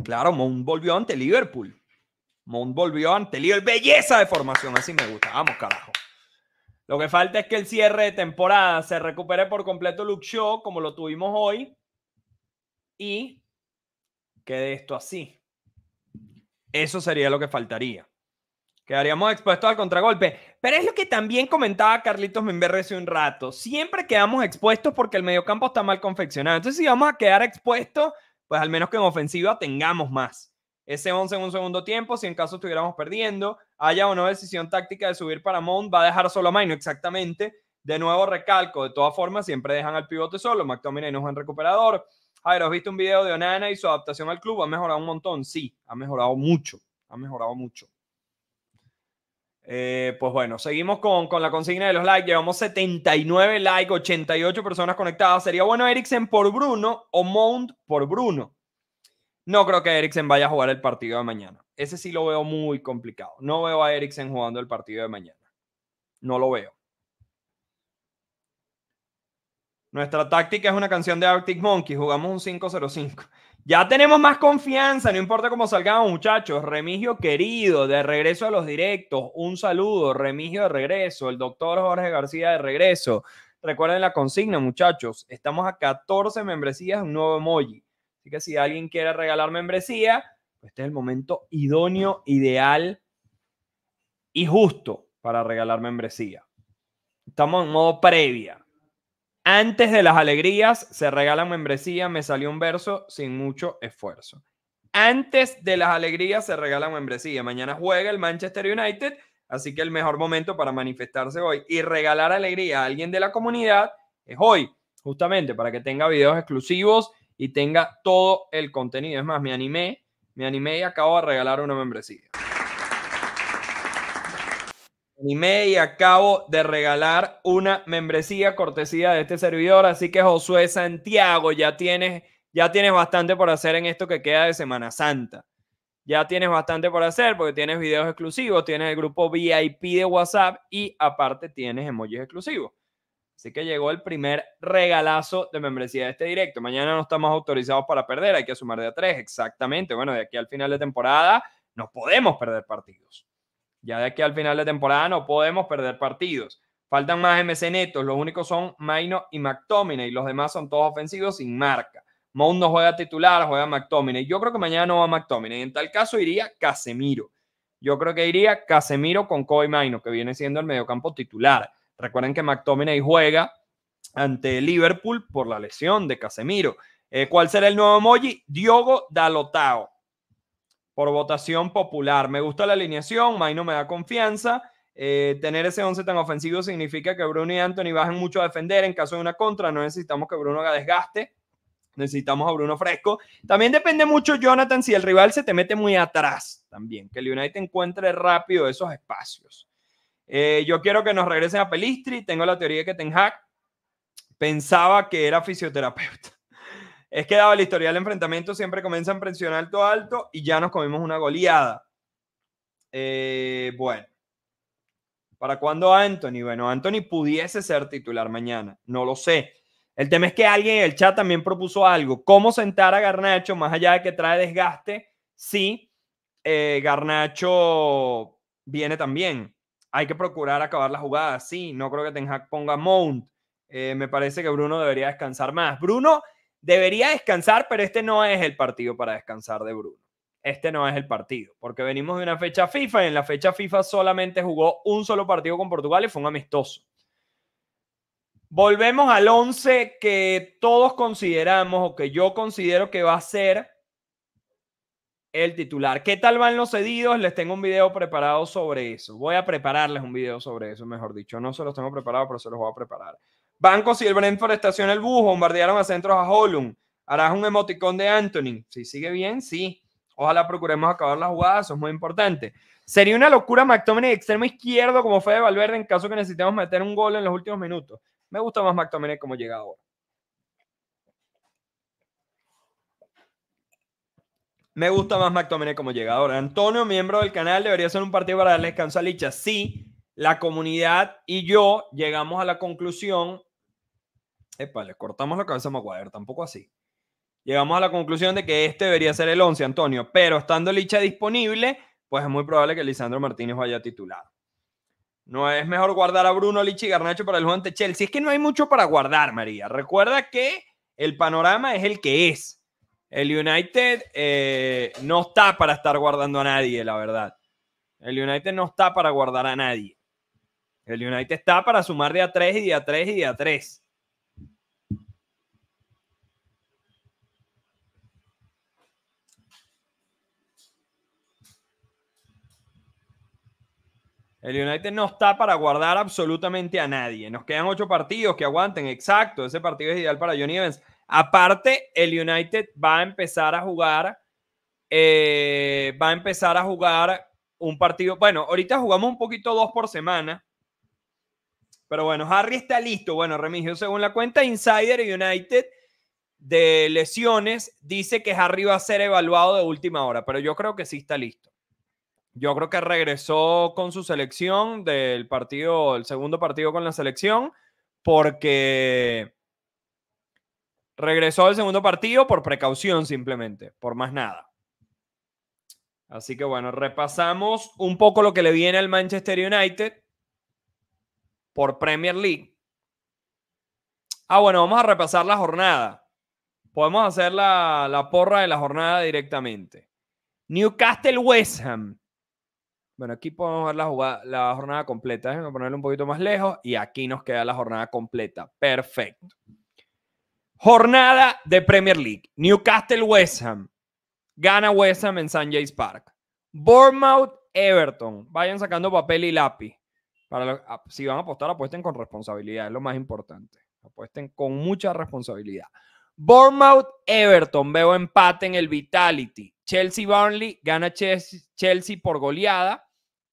Claro, Mount volvió ante Liverpool. Mount volvió ante Liverpool. Belleza de formación, así me gusta. Vamos, carajo. Lo que falta es que el cierre de temporada se recupere por completo Luxo, show como lo tuvimos hoy. Y quede esto así. Eso sería lo que faltaría. Quedaríamos expuestos al contragolpe. Pero es lo que también comentaba Carlitos Mimberre hace un rato. Siempre quedamos expuestos porque el mediocampo está mal confeccionado. Entonces, si vamos a quedar expuestos, pues al menos que en ofensiva tengamos más. Ese 11 en un segundo tiempo, si en caso estuviéramos perdiendo, haya o no decisión táctica de subir para Mount, va a dejar solo a Maino, exactamente. De nuevo recalco, de todas formas, siempre dejan al pivote solo. McTominay no es un recuperador ver, ¿has visto un video de Onana y su adaptación al club? ¿Ha mejorado un montón? Sí, ha mejorado mucho, ha mejorado mucho. Eh, pues bueno, seguimos con, con, la consigna de los likes. Llevamos 79 likes, 88 personas conectadas. ¿Sería bueno Eriksen por Bruno o Mount por Bruno? No creo que Eriksen vaya a jugar el partido de mañana. Ese sí lo veo muy complicado. No veo a Eriksen jugando el partido de mañana. No lo veo. Nuestra táctica es una canción de Arctic Monkey, jugamos un 5-0-5. Ya tenemos más confianza, no importa cómo salgamos, muchachos. Remigio querido, de regreso a los directos. Un saludo, Remigio de regreso. El doctor Jorge García de regreso. Recuerden la consigna, muchachos. Estamos a 14 membresías, un nuevo emoji. Así que si alguien quiere regalar membresía, pues este es el momento idóneo, ideal y justo para regalar membresía. Estamos en modo previa. Antes de las alegrías se regala membresía, me salió un verso sin mucho esfuerzo. Antes de las alegrías se regala membresía. Mañana juega el Manchester United, así que el mejor momento para manifestarse hoy y regalar alegría a alguien de la comunidad es hoy, justamente para que tenga videos exclusivos y tenga todo el contenido. Es más, me animé, me animé y acabo de regalar una membresía. Y y acabo de regalar una membresía cortesía de este servidor. Así que Josué Santiago, ya tienes, ya tienes bastante por hacer en esto que queda de Semana Santa. Ya tienes bastante por hacer porque tienes videos exclusivos, tienes el grupo VIP de WhatsApp y aparte tienes emojis exclusivos. Así que llegó el primer regalazo de membresía de este directo. Mañana no estamos autorizados para perder, hay que sumar de a tres, exactamente. Bueno, de aquí al final de temporada no podemos perder partidos. Ya de aquí al final de temporada no podemos perder partidos. Faltan más MC netos, los únicos son Maino y McTominay, los demás son todos ofensivos sin marca. mundo no juega titular, juega McTominay. Yo creo que mañana no va McTominay. En tal caso iría Casemiro. Yo creo que iría Casemiro con Kobe Maino, que viene siendo el mediocampo titular. Recuerden que McTominay juega ante Liverpool por la lesión de Casemiro. Eh, ¿Cuál será el nuevo emoji? Diogo Dalotao por votación popular. Me gusta la alineación, no me da confianza. Eh, tener ese 11 tan ofensivo significa que Bruno y Anthony bajen mucho a defender en caso de una contra. No necesitamos que Bruno haga desgaste. Necesitamos a Bruno fresco. También depende mucho, Jonathan, si el rival se te mete muy atrás también. Que el United encuentre rápido esos espacios. Eh, yo quiero que nos regresen a Pelistri. Tengo la teoría de que Ten Hag pensaba que era fisioterapeuta es que dado el historial del enfrentamiento, siempre comienzan presión alto alto y ya nos comimos una goleada. Eh, bueno, ¿para cuándo Anthony? Bueno, Anthony pudiese ser titular mañana, no lo sé. El tema es que alguien en el chat también propuso algo. ¿Cómo sentar a Garnacho, más allá de que trae desgaste, si eh, Garnacho viene también? Hay que procurar acabar la jugada, sí. No creo que Ten Hag ponga Mount. Eh, me parece que Bruno debería descansar más. Bruno Debería descansar, pero este no es el partido para descansar de Bruno. Este no es el partido, porque venimos de una fecha FIFA y en la fecha FIFA solamente jugó un solo partido con Portugal y fue un amistoso. Volvemos al 11 que todos consideramos o que yo considero que va a ser el titular. ¿Qué tal van los cedidos? Les tengo un video preparado sobre eso. Voy a prepararles un video sobre eso, mejor dicho. No se los tengo preparado, pero se los voy a preparar. Bancos y el Brentford estaciona el bus, bombardearon a centros a Holum. Harás un emoticón de Anthony. Si sigue bien, sí. Ojalá procuremos acabar la jugada, eso es muy importante. Sería una locura McTominay de extremo izquierdo como fue de Valverde en caso que necesitemos meter un gol en los últimos minutos. Me gusta más McTominay como llegador. Me gusta más McTominay como llegador. Antonio, miembro del canal, debería ser un partido para darle descanso a Licha. Sí, la comunidad y yo llegamos a la conclusión epa, le cortamos la cabeza a Maguire, tampoco así. Llegamos a la conclusión de que este debería ser el 11, Antonio, pero estando Licha disponible, pues es muy probable que Lisandro Martínez vaya titulado. No es mejor guardar a Bruno Lichi y Garnacho para el juego ante Chelsea. Es que no hay mucho para guardar, María. Recuerda que el panorama es el que es. El United eh, no está para estar guardando a nadie, la verdad. El United no está para guardar a nadie. El United está para sumar de a 3 y de a 3 y de a 3. El United no está para guardar absolutamente a nadie. Nos quedan ocho partidos que aguanten. Exacto, ese partido es ideal para Johnny Evans. Aparte, el United va a empezar a jugar, eh, va a empezar a jugar un partido. Bueno, ahorita jugamos un poquito dos por semana. Pero bueno, Harry está listo. Bueno, Remigio, según la cuenta Insider United de lesiones, dice que Harry va a ser evaluado de última hora, pero yo creo que sí está listo. Yo creo que regresó con su selección del partido, el segundo partido con la selección, porque regresó al segundo partido por precaución simplemente, por más nada. Así que bueno, repasamos un poco lo que le viene al Manchester United por Premier League. Ah, bueno, vamos a repasar la jornada. Podemos hacer la, la porra de la jornada directamente. Newcastle West Ham. Bueno, aquí podemos ver la, jornada completa. Déjenme ponerlo un poquito más lejos y aquí nos queda la jornada completa. Perfecto. Jornada de Premier League. Newcastle West Ham. Gana West Ham en St. James Park. Bournemouth Everton. Vayan sacando papel y lápiz. Para ah, si van a apostar, apuesten con responsabilidad. Es lo más importante. Apuesten con mucha responsabilidad. Bournemouth Everton. Veo empate en el Vitality. Chelsea Burnley. Gana Chelsea por goleada.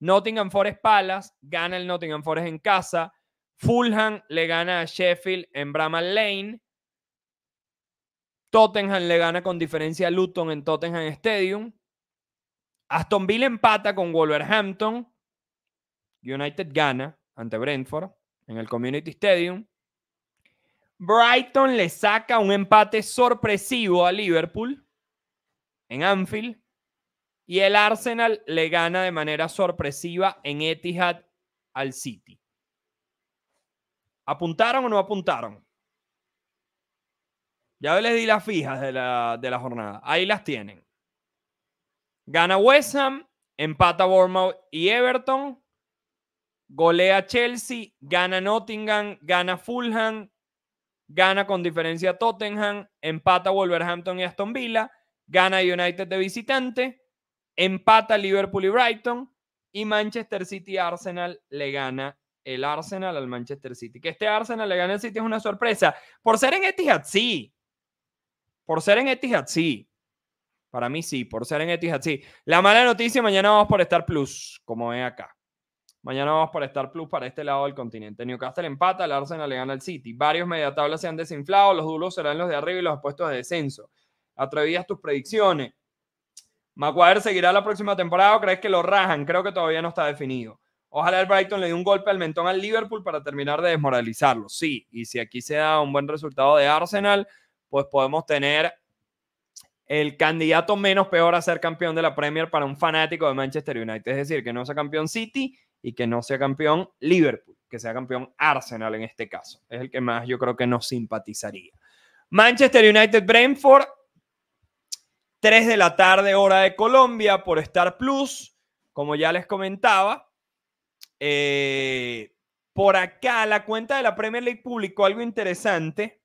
Nottingham Forest Palace, gana el Nottingham Forest en casa. Fulham le gana a Sheffield en Bramall Lane. Tottenham le gana con diferencia a Luton en Tottenham Stadium. Aston Villa empata con Wolverhampton. United gana ante Brentford en el Community Stadium. Brighton le saca un empate sorpresivo a Liverpool en Anfield. Y el Arsenal le gana de manera sorpresiva en Etihad al City. ¿Apuntaron o no apuntaron? Ya les di las fijas de la, jornada. Ahí las tienen. Gana West Ham, empata Bournemouth y Everton. Golea Chelsea, gana Nottingham, gana Fulham, gana con diferencia Tottenham, empata Wolverhampton y Aston Villa, gana United de visitante Empata Liverpool y Brighton. Y Manchester City Arsenal le gana el Arsenal al Manchester City. Que este Arsenal le gane al City es una sorpresa. Por ser en Etihad, sí. Por ser en Etihad, sí. Para mí sí, por ser en Etihad, sí. La mala noticia, mañana vamos por Star Plus, como ven acá. Mañana vamos por Star Plus para este lado del continente. Newcastle empata, el Arsenal le gana al City. Varios mediatablas se han desinflado, los duros serán los de arriba y los puestos de descenso. Atrevidas tus predicciones. ¿Maguire seguirá la próxima temporada o crees que lo rajan? Creo que todavía no está definido. Ojalá el Brighton le dé un golpe al mentón al Liverpool para terminar de desmoralizarlo. Sí, y si aquí se da un buen resultado de Arsenal, pues podemos tener el candidato menos peor a ser campeón de la Premier para un fanático de Manchester United. Es decir, que no sea campeón City y que no sea campeón Liverpool, que sea campeón Arsenal en este caso. Es el que más yo creo que nos simpatizaría. Manchester United Brentford 3 de la tarde, hora de Colombia, por Star Plus, como ya les comentaba. Eh, por acá, la cuenta de la Premier League publicó algo interesante.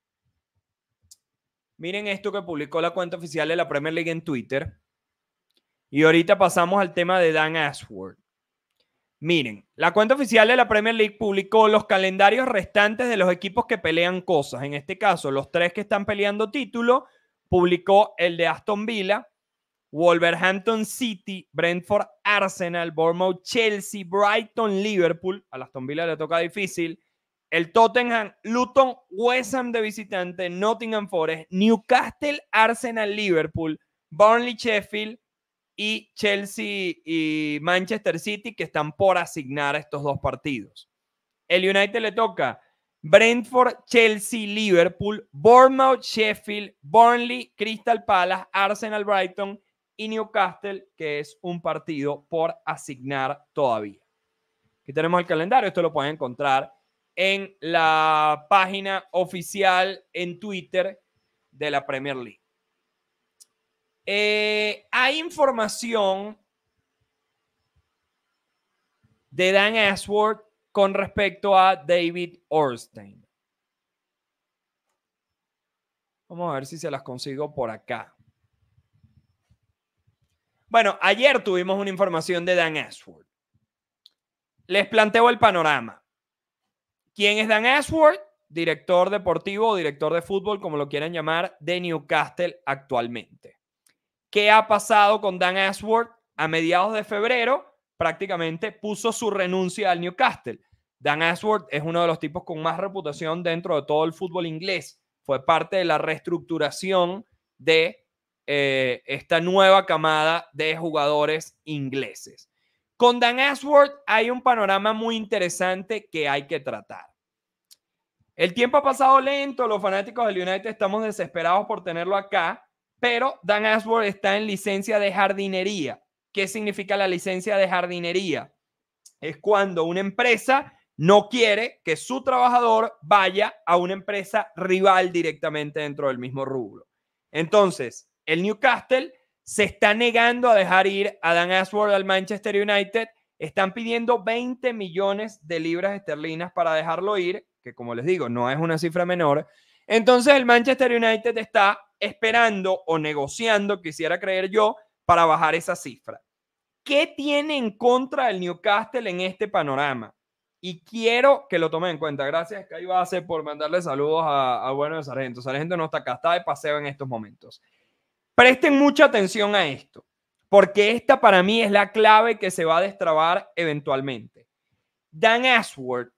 Miren esto que publicó la cuenta oficial de la Premier League en Twitter. Y ahorita pasamos al tema de Dan Ashworth. Miren, la cuenta oficial de la Premier League publicó los calendarios restantes de los equipos que pelean cosas. En este caso, los tres que están peleando título publicó el de Aston Villa, Wolverhampton City, Brentford Arsenal, Bournemouth Chelsea, Brighton Liverpool, a Aston Villa le toca difícil, el Tottenham, Luton, West Ham de visitante, Nottingham Forest, Newcastle, Arsenal, Liverpool, Burnley, Sheffield y Chelsea y Manchester City que están por asignar estos dos partidos. El United le toca Brentford, Chelsea, Liverpool, Bournemouth, Sheffield, Burnley, Crystal Palace, Arsenal, Brighton y Newcastle, que es un partido por asignar todavía. Aquí tenemos el calendario, esto lo pueden encontrar en la página oficial en Twitter de la Premier League. Eh, hay información de Dan Ashworth con respecto a David Orstein. Vamos a ver si se las consigo por acá. Bueno, ayer tuvimos una información de Dan Ashworth. Les planteo el panorama. ¿Quién es Dan Ashworth? Director deportivo o director de fútbol, como lo quieran llamar, de Newcastle actualmente. ¿Qué ha pasado con Dan Ashworth? A mediados de febrero prácticamente puso su renuncia al Newcastle. Dan Ashworth es uno de los tipos con más reputación dentro de todo el fútbol inglés. Fue parte de la reestructuración de eh, esta nueva camada de jugadores ingleses. Con Dan Ashworth hay un panorama muy interesante que hay que tratar. El tiempo ha pasado lento, los fanáticos del United estamos desesperados por tenerlo acá, pero Dan Ashworth está en licencia de jardinería ¿Qué significa la licencia de jardinería? Es cuando una empresa no quiere que su trabajador vaya a una empresa rival directamente dentro del mismo rubro. Entonces, el Newcastle se está negando a dejar ir a Dan Ashworth al Manchester United. Están pidiendo 20 millones de libras esterlinas para dejarlo ir, que como les digo, no es una cifra menor. Entonces, el Manchester United está esperando o negociando, quisiera creer yo, para bajar esa cifra. ¿Qué tiene en contra el Newcastle en este panorama? Y quiero que lo tomen en cuenta. Gracias, Kai Base, por mandarle saludos a, a bueno de Sargento. Sargento no está acá, está de paseo en estos momentos. Presten mucha atención a esto, porque esta para mí es la clave que se va a destrabar eventualmente. Dan Ashworth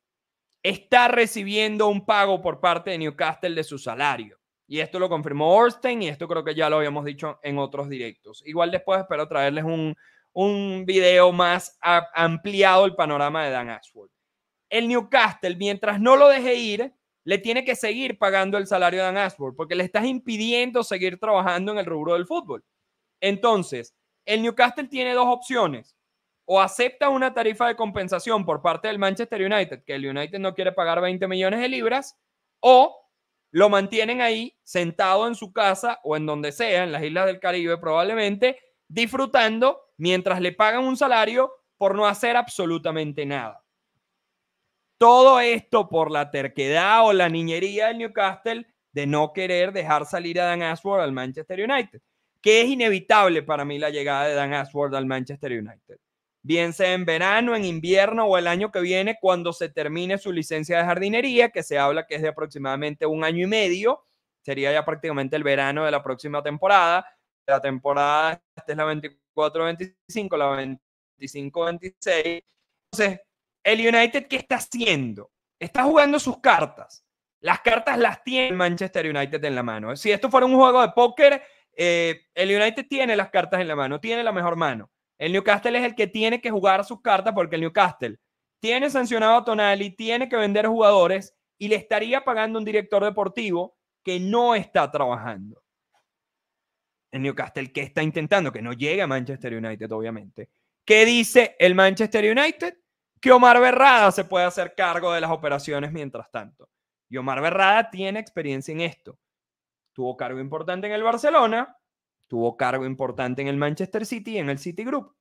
está recibiendo un pago por parte de Newcastle de su salario. Y esto lo confirmó Orstein y esto creo que ya lo habíamos dicho en otros directos. Igual después espero traerles un, un video más ampliado el panorama de Dan Ashford. El Newcastle, mientras no lo deje ir, le tiene que seguir pagando el salario de Dan Ashford porque le estás impidiendo seguir trabajando en el rubro del fútbol. Entonces, el Newcastle tiene dos opciones. O acepta una tarifa de compensación por parte del Manchester United, que el United no quiere pagar 20 millones de libras, o lo mantienen ahí sentado en su casa o en donde sea, en las islas del Caribe probablemente, disfrutando mientras le pagan un salario por no hacer absolutamente nada. Todo esto por la terquedad o la niñería del Newcastle de no querer dejar salir a Dan Ashworth al Manchester United, que es inevitable para mí la llegada de Dan Ashworth al Manchester United. Bien sea en verano, en invierno o el año que viene, cuando se termine su licencia de jardinería, que se habla que es de aproximadamente un año y medio, sería ya prácticamente el verano de la próxima temporada. La temporada, esta es la 24 25 la 25-26. Entonces, el United, ¿qué está haciendo? Está jugando sus cartas. Las cartas las tiene Manchester United en la mano. Si esto fuera un juego de póker, eh, el United tiene las cartas en la mano, tiene la mejor mano. El Newcastle es el que tiene que jugar sus cartas porque el Newcastle tiene sancionado a Tonali, tiene que vender jugadores y le estaría pagando un director deportivo que no está trabajando. En Newcastle que está intentando, que no llegue a Manchester United, obviamente. ¿Qué dice el Manchester United? Que Omar Berrada se puede hacer cargo de las operaciones mientras tanto. Y Omar Berrada tiene experiencia en esto. Tuvo cargo importante en el Barcelona, tuvo cargo importante en el Manchester City, en el City Group.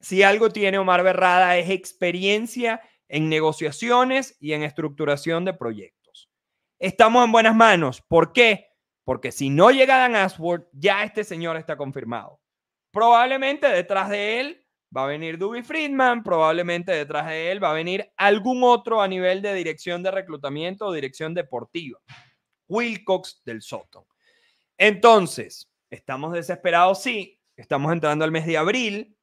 Si algo tiene Omar Berrada es experiencia en negociaciones y en estructuración de proyectos. Estamos en buenas manos. ¿Por qué? Porque si no llega Dan Ashworth, ya este señor está confirmado. Probablemente detrás de él va a venir Duby Friedman, probablemente detrás de él va a venir algún otro a nivel de dirección de reclutamiento o dirección deportiva. Wilcox del Soto. Entonces, estamos desesperados, sí. Estamos entrando al mes de abril.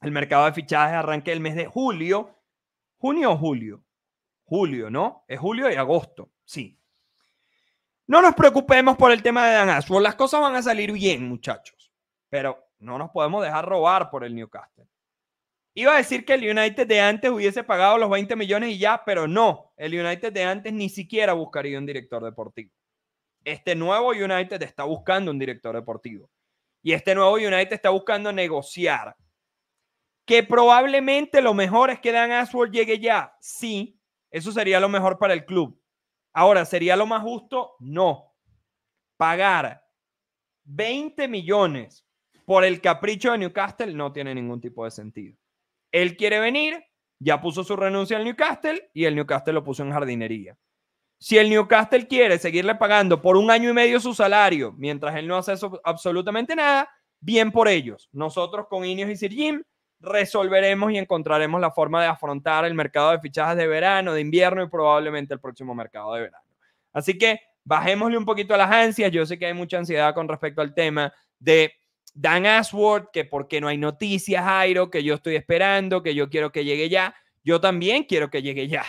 El mercado de fichajes arranca el mes de julio. ¿Junio o julio? Julio, ¿no? Es julio y agosto, sí. No nos preocupemos por el tema de Dan Ashworth. Las cosas van a salir bien, muchachos. Pero no nos podemos dejar robar por el Newcastle. Iba a decir que el United de antes hubiese pagado los 20 millones y ya, pero no. El United de antes ni siquiera buscaría un director deportivo. Este nuevo United está buscando un director deportivo. Y este nuevo United está buscando negociar. Que probablemente lo mejor es que Dan Ashworth llegue ya. Sí, eso sería lo mejor para el club. Ahora, ¿sería lo más justo? No. Pagar 20 millones por el capricho de Newcastle no tiene ningún tipo de sentido. Él quiere venir, ya puso su renuncia al Newcastle y el Newcastle lo puso en jardinería. Si el Newcastle quiere seguirle pagando por un año y medio su salario mientras él no hace absolutamente nada, bien por ellos. Nosotros con Ineos y Sir Jim resolveremos y encontraremos la forma de afrontar el mercado de fichajes de verano, de invierno y probablemente el próximo mercado de verano. Así que bajémosle un poquito a las ansias. Yo sé que hay mucha ansiedad con respecto al tema de Dan Ashworth, que porque no hay noticias, Jairo, que yo estoy esperando, que yo quiero que llegue ya. Yo también quiero que llegue ya.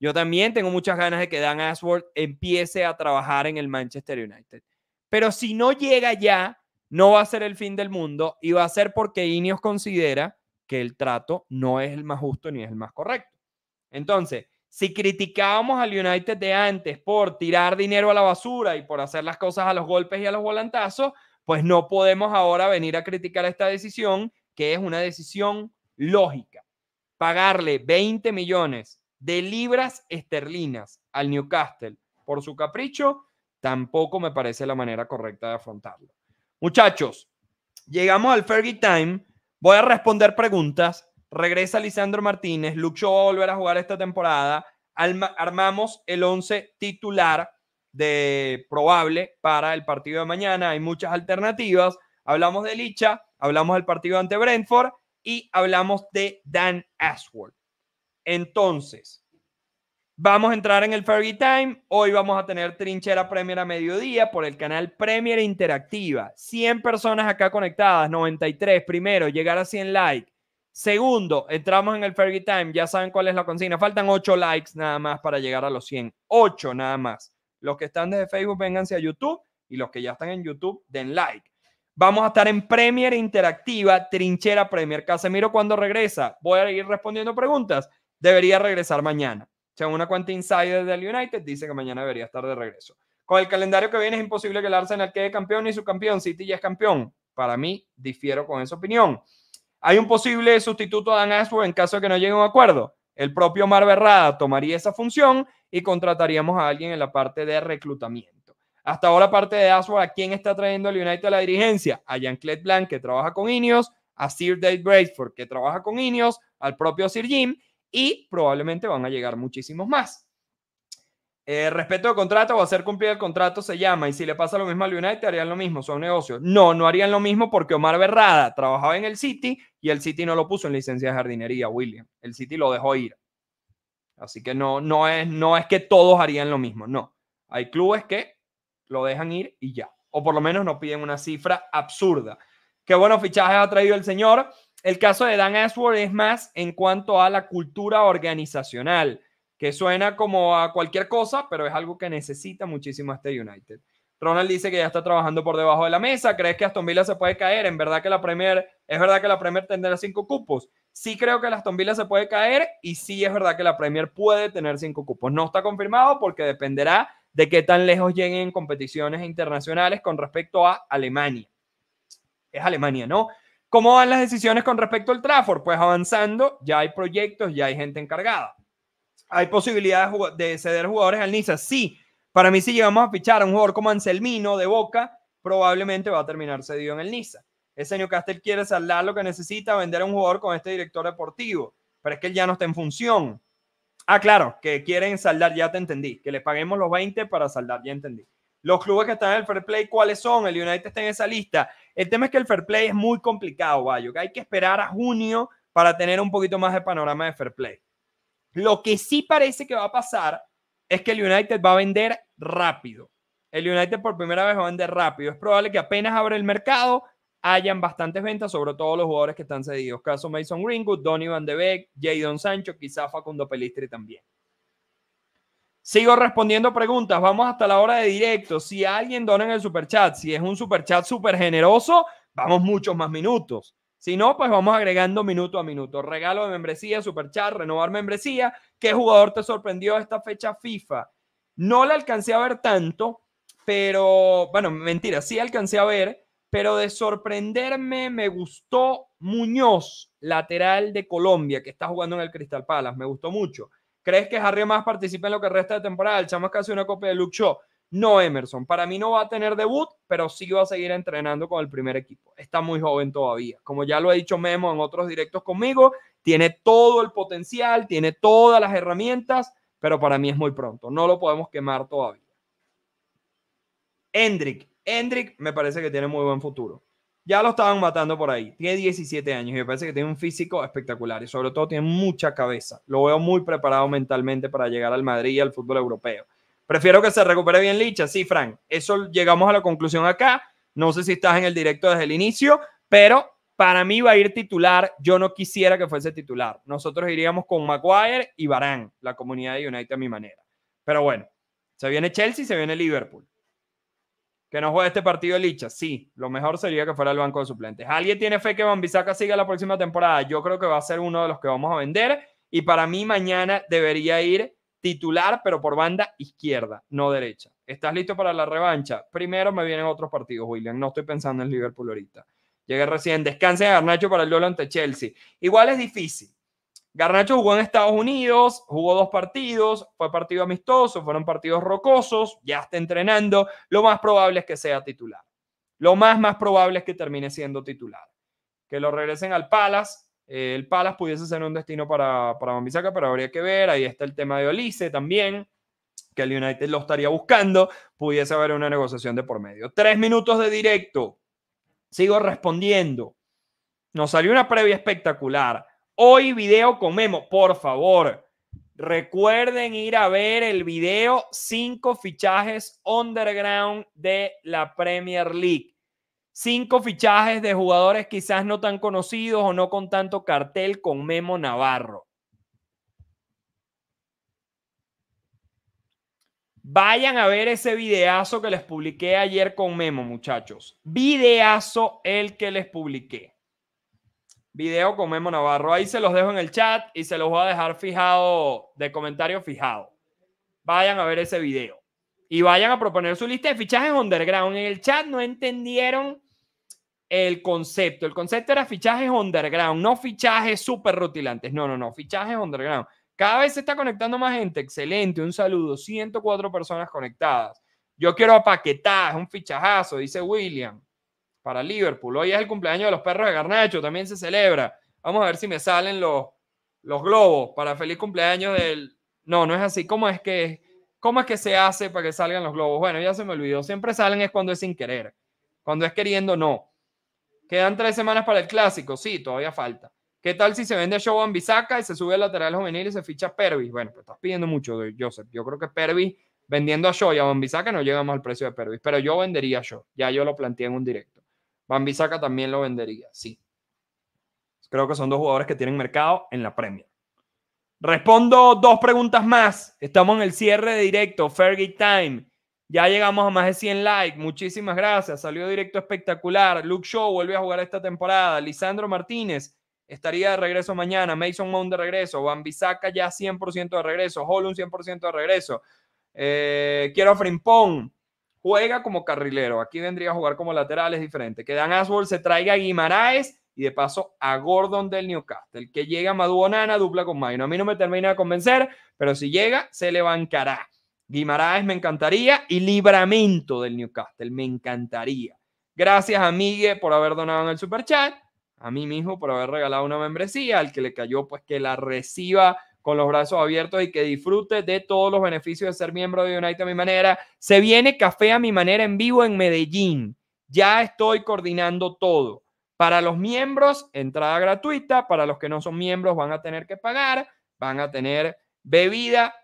Yo también tengo muchas ganas de que Dan Ashworth empiece a trabajar en el Manchester United. Pero si no llega ya, no va a ser el fin del mundo y va a ser porque Ineos considera que el trato no es el más justo ni es el más correcto. Entonces, si criticábamos al United de antes por tirar dinero a la basura y por hacer las cosas a los golpes y a los volantazos, pues no podemos ahora venir a criticar esta decisión, que es una decisión lógica. Pagarle 20 millones de libras esterlinas al Newcastle por su capricho, tampoco me parece la manera correcta de afrontarlo. Muchachos, llegamos al Fergie Time Voy a responder preguntas. Regresa Lisandro Martínez. Lucho va a volver a jugar esta temporada. armamos el 11 titular de probable para el partido de mañana. Hay muchas alternativas. Hablamos de Licha, hablamos del partido ante Brentford y hablamos de Dan Ashworth. Entonces, Vamos a entrar en el Ferry Time. Hoy vamos a tener Trinchera Premier a mediodía por el canal Premier Interactiva. 100 personas acá conectadas, 93. Primero, llegar a 100 likes. Segundo, entramos en el Ferry Time. Ya saben cuál es la consigna. Faltan 8 likes nada más para llegar a los 100. 8 nada más. Los que están desde Facebook, vénganse a YouTube. Y los que ya están en YouTube, den like. Vamos a estar en Premier Interactiva, Trinchera Premier. Casemiro, cuando regresa? Voy a ir respondiendo preguntas. Debería regresar mañana. Según una cuenta insider del United, dice que mañana debería estar de regreso. Con el calendario que viene es imposible que el Arsenal quede campeón y su campeón. City ya es campeón. Para mí, difiero con esa opinión. Hay un posible sustituto a Dan Ashworth en caso de que no llegue a un acuerdo. El propio Mar tomaría esa función y contrataríamos a alguien en la parte de reclutamiento. Hasta ahora, parte de Ashworth, ¿a quién está trayendo el United a la dirigencia? A Jean-Claude Blanc, que trabaja con Ineos, a Sir Dave Braceford, que trabaja con Ineos, al propio Sir Jim, y probablemente van a llegar muchísimos más. Eh, respeto de contrato o hacer cumplir el contrato se llama. Y si le pasa lo mismo al United, harían lo mismo. Son negocios. No, no harían lo mismo porque Omar Berrada trabajaba en el City y el City no lo puso en licencia de jardinería, William. El City lo dejó ir. Así que no, no, es, no es que todos harían lo mismo. No. Hay clubes que lo dejan ir y ya. O por lo menos no piden una cifra absurda. Qué buenos fichajes ha traído el señor. El caso de Dan Ashworth es más en cuanto a la cultura organizacional, que suena como a cualquier cosa, pero es algo que necesita muchísimo este United. Ronald dice que ya está trabajando por debajo de la mesa. ¿Crees que Aston Villa se puede caer? ¿En verdad que la Premier, es verdad que la Premier tendrá cinco cupos? Sí creo que la Aston Villa se puede caer y sí es verdad que la Premier puede tener cinco cupos. No está confirmado porque dependerá de qué tan lejos lleguen competiciones internacionales con respecto a Alemania. Es Alemania, ¿no? ¿Cómo van las decisiones con respecto al Trafford? Pues avanzando, ya hay proyectos, ya hay gente encargada. ¿Hay posibilidad de ceder jugadores al Nisa. Sí. Para mí, si llegamos a fichar a un jugador como Anselmino de Boca, probablemente va a terminar cedido en el Nisa. Ese Newcastle quiere saldar lo que necesita, vender a un jugador con este director deportivo. Pero es que él ya no está en función. Ah, claro, que quieren saldar, ya te entendí. Que le paguemos los 20 para saldar, ya entendí. Los clubes que están en el fair play, ¿cuáles son? El United está en esa lista. El tema es que el fair play es muy complicado, Bayo. Hay que esperar a junio para tener un poquito más de panorama de fair play. Lo que sí parece que va a pasar es que el United va a vender rápido. El United por primera vez va a vender rápido. Es probable que apenas abra el mercado hayan bastantes ventas, sobre todo los jugadores que están cedidos. Caso Mason Greenwood, Donny Van de Beek, Jadon Sancho, quizá Facundo Pelistri también. Sigo respondiendo preguntas. Vamos hasta la hora de directo. Si alguien dona en el superchat, si es un superchat súper generoso, vamos muchos más minutos. Si no, pues vamos agregando minuto a minuto. Regalo de membresía, superchat, renovar membresía. ¿Qué jugador te sorprendió esta fecha FIFA? No la alcancé a ver tanto, pero bueno, mentira, sí alcancé a ver, pero de sorprenderme me gustó Muñoz, lateral de Colombia, que está jugando en el Crystal Palace. Me gustó mucho. ¿Crees que Harry más participe en lo que resta de temporada? El chamo es casi una copia de Luke Shaw. No, Emerson. Para mí no va a tener debut, pero sí va a seguir entrenando con el primer equipo. Está muy joven todavía. Como ya lo he dicho Memo en otros directos conmigo, tiene todo el potencial, tiene todas las herramientas, pero para mí es muy pronto. No lo podemos quemar todavía. Hendrick. Hendrick me parece que tiene muy buen futuro. Ya lo estaban matando por ahí. Tiene 17 años y me parece que tiene un físico espectacular y sobre todo tiene mucha cabeza. Lo veo muy preparado mentalmente para llegar al Madrid y al fútbol europeo. Prefiero que se recupere bien Licha. Sí, Frank. Eso llegamos a la conclusión acá. No sé si estás en el directo desde el inicio, pero para mí va a ir titular. Yo no quisiera que fuese titular. Nosotros iríamos con Maguire y Barán, la comunidad de United a mi manera. Pero bueno, se viene Chelsea, se viene Liverpool. Que no juegue este partido Licha. Sí, lo mejor sería que fuera el banco de suplentes. ¿Alguien tiene fe que Bambisaca siga la próxima temporada? Yo creo que va a ser uno de los que vamos a vender. Y para mí, mañana debería ir titular, pero por banda izquierda, no derecha. ¿Estás listo para la revancha? Primero me vienen otros partidos, William. No estoy pensando en Liverpool ahorita. Llegué recién. Descansen a Garnacho para el duelo ante Chelsea. Igual es difícil. Garnacho jugó en Estados Unidos, jugó dos partidos, fue partido amistoso, fueron partidos rocosos, ya está entrenando. Lo más probable es que sea titular. Lo más, más probable es que termine siendo titular. Que lo regresen al Palace. Eh, el Palace pudiese ser un destino para, para pero habría que ver. Ahí está el tema de Olise también, que el United lo estaría buscando. Pudiese haber una negociación de por medio. Tres minutos de directo. Sigo respondiendo. Nos salió una previa espectacular Hoy video con Memo, por favor. Recuerden ir a ver el video cinco fichajes underground de la Premier League. Cinco fichajes de jugadores quizás no tan conocidos o no con tanto cartel con Memo Navarro. Vayan a ver ese videazo que les publiqué ayer con Memo, muchachos. Videazo el que les publiqué video con Memo Navarro. Ahí se los dejo en el chat y se los voy a dejar fijado, de comentario fijado. Vayan a ver ese video. Y vayan a proponer su lista de fichajes underground. En el chat no entendieron el concepto. El concepto era fichajes underground, no fichajes súper rutilantes. No, no, no, fichajes underground. Cada vez se está conectando más gente. Excelente, un saludo. 104 personas conectadas. Yo quiero a es un fichajazo, dice William para Liverpool. Hoy es el cumpleaños de los perros de Garnacho, también se celebra. Vamos a ver si me salen los, los globos para feliz cumpleaños del... No, no es así. ¿Cómo es que cómo es que se hace para que salgan los globos? Bueno, ya se me olvidó. Siempre salen es cuando es sin querer. Cuando es queriendo, no. Quedan tres semanas para el clásico. Sí, todavía falta. ¿Qué tal si se vende show en y se sube al lateral juvenil y se ficha Pervis? Bueno, pues estás pidiendo mucho, Joseph. Yo creo que Pervis vendiendo a Show y a Bambisaca no llegamos al precio de Pervis, pero yo vendería a Show. Ya yo lo planteé en un directo. Van Bisaca también lo vendería, sí. Creo que son dos jugadores que tienen mercado en la Premier. Respondo dos preguntas más. Estamos en el cierre de directo, Fergie Time. Ya llegamos a más de 100 likes. Muchísimas gracias. Salió directo espectacular. Luke Show vuelve a jugar esta temporada. Lisandro Martínez estaría de regreso mañana. Mason Mount de regreso. Van Bisaca ya 100% de regreso. Holland 100% de regreso. Eh, quiero a Frimpong juega como carrilero. Aquí vendría a jugar como lateral, es diferente. Que Dan Aswell se traiga a Guimaraes y de paso a Gordon del Newcastle. Que llega a dupla con mayo A mí no me termina de convencer, pero si llega, se le bancará. Guimaraes me encantaría y Libramento del Newcastle me encantaría. Gracias a Miguel por haber donado en el superchat, a mí mismo por haber regalado una membresía, al que le cayó pues que la reciba con los brazos abiertos y que disfrute de todos los beneficios de ser miembro de United a mi manera. Se viene Café a mi manera en vivo en Medellín. Ya estoy coordinando todo. Para los miembros, entrada gratuita. Para los que no son miembros, van a tener que pagar. Van a tener bebida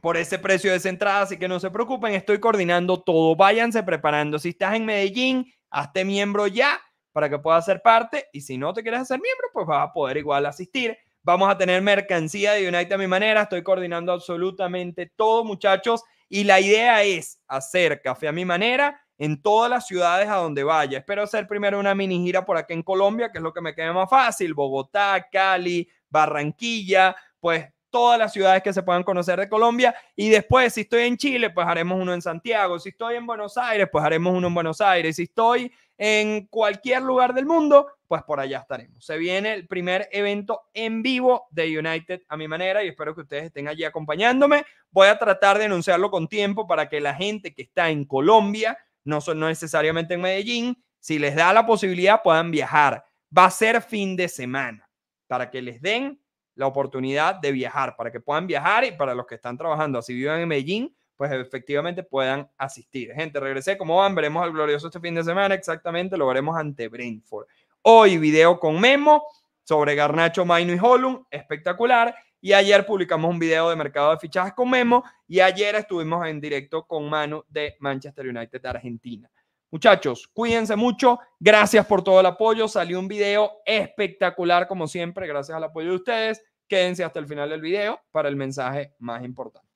por ese precio de esa entrada. Así que no se preocupen, estoy coordinando todo. Váyanse preparando. Si estás en Medellín, hazte miembro ya para que puedas ser parte. Y si no te quieres hacer miembro, pues vas a poder igual asistir Vamos a tener mercancía de United a mi manera. Estoy coordinando absolutamente todo, muchachos. Y la idea es hacer café a mi manera en todas las ciudades a donde vaya. Espero hacer primero una mini gira por aquí en Colombia, que es lo que me queda más fácil. Bogotá, Cali, Barranquilla, pues todas las ciudades que se puedan conocer de Colombia. Y después, si estoy en Chile, pues haremos uno en Santiago. Si estoy en Buenos Aires, pues haremos uno en Buenos Aires. Si estoy en cualquier lugar del mundo, pues por allá estaremos. Se viene el primer evento en vivo de United a mi manera y espero que ustedes estén allí acompañándome. Voy a tratar de anunciarlo con tiempo para que la gente que está en Colombia, no, son, no necesariamente en Medellín, si les da la posibilidad puedan viajar. Va a ser fin de semana para que les den la oportunidad de viajar, para que puedan viajar y para los que están trabajando, así viven en Medellín, pues efectivamente puedan asistir. Gente, regresé, como van? Veremos al glorioso este fin de semana, exactamente, lo veremos ante Brentford. Hoy video con Memo sobre Garnacho, Maino y Holum, espectacular. Y ayer publicamos un video de mercado de fichajes con Memo y ayer estuvimos en directo con Manu de Manchester United de Argentina. Muchachos, cuídense mucho. Gracias por todo el apoyo. Salió un video espectacular como siempre, gracias al apoyo de ustedes. Quédense hasta el final del video para el mensaje más importante.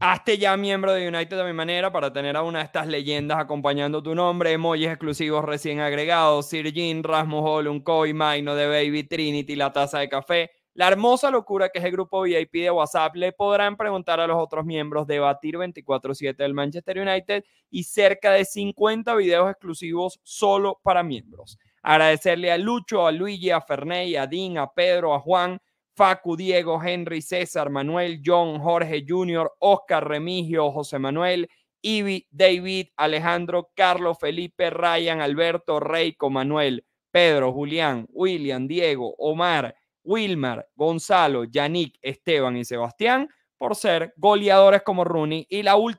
Hazte ya miembro de United de mi manera para tener a una de estas leyendas acompañando tu nombre, emojis exclusivos recién agregados, Sir Jean, Rasmus Holum, Koi, Mayno, de Baby, Trinity, la taza de café, la hermosa locura que es el grupo VIP de WhatsApp, le podrán preguntar a los otros miembros, debatir 24/7 del Manchester United y cerca de 50 videos exclusivos solo para miembros. Agradecerle a Lucho, a Luigi, a Ferney, a Dean, a Pedro, a Juan, Facu, Diego, Henry, César, Manuel, John, Jorge Junior, Oscar, Remigio, José Manuel, Ivy, David, Alejandro, Carlos, Felipe, Ryan, Alberto, Reiko, Manuel, Pedro, Julián, William, Diego, Omar, Wilmar, Gonzalo, Yannick, Esteban y Sebastián por ser goleadores como Rooney y la ultra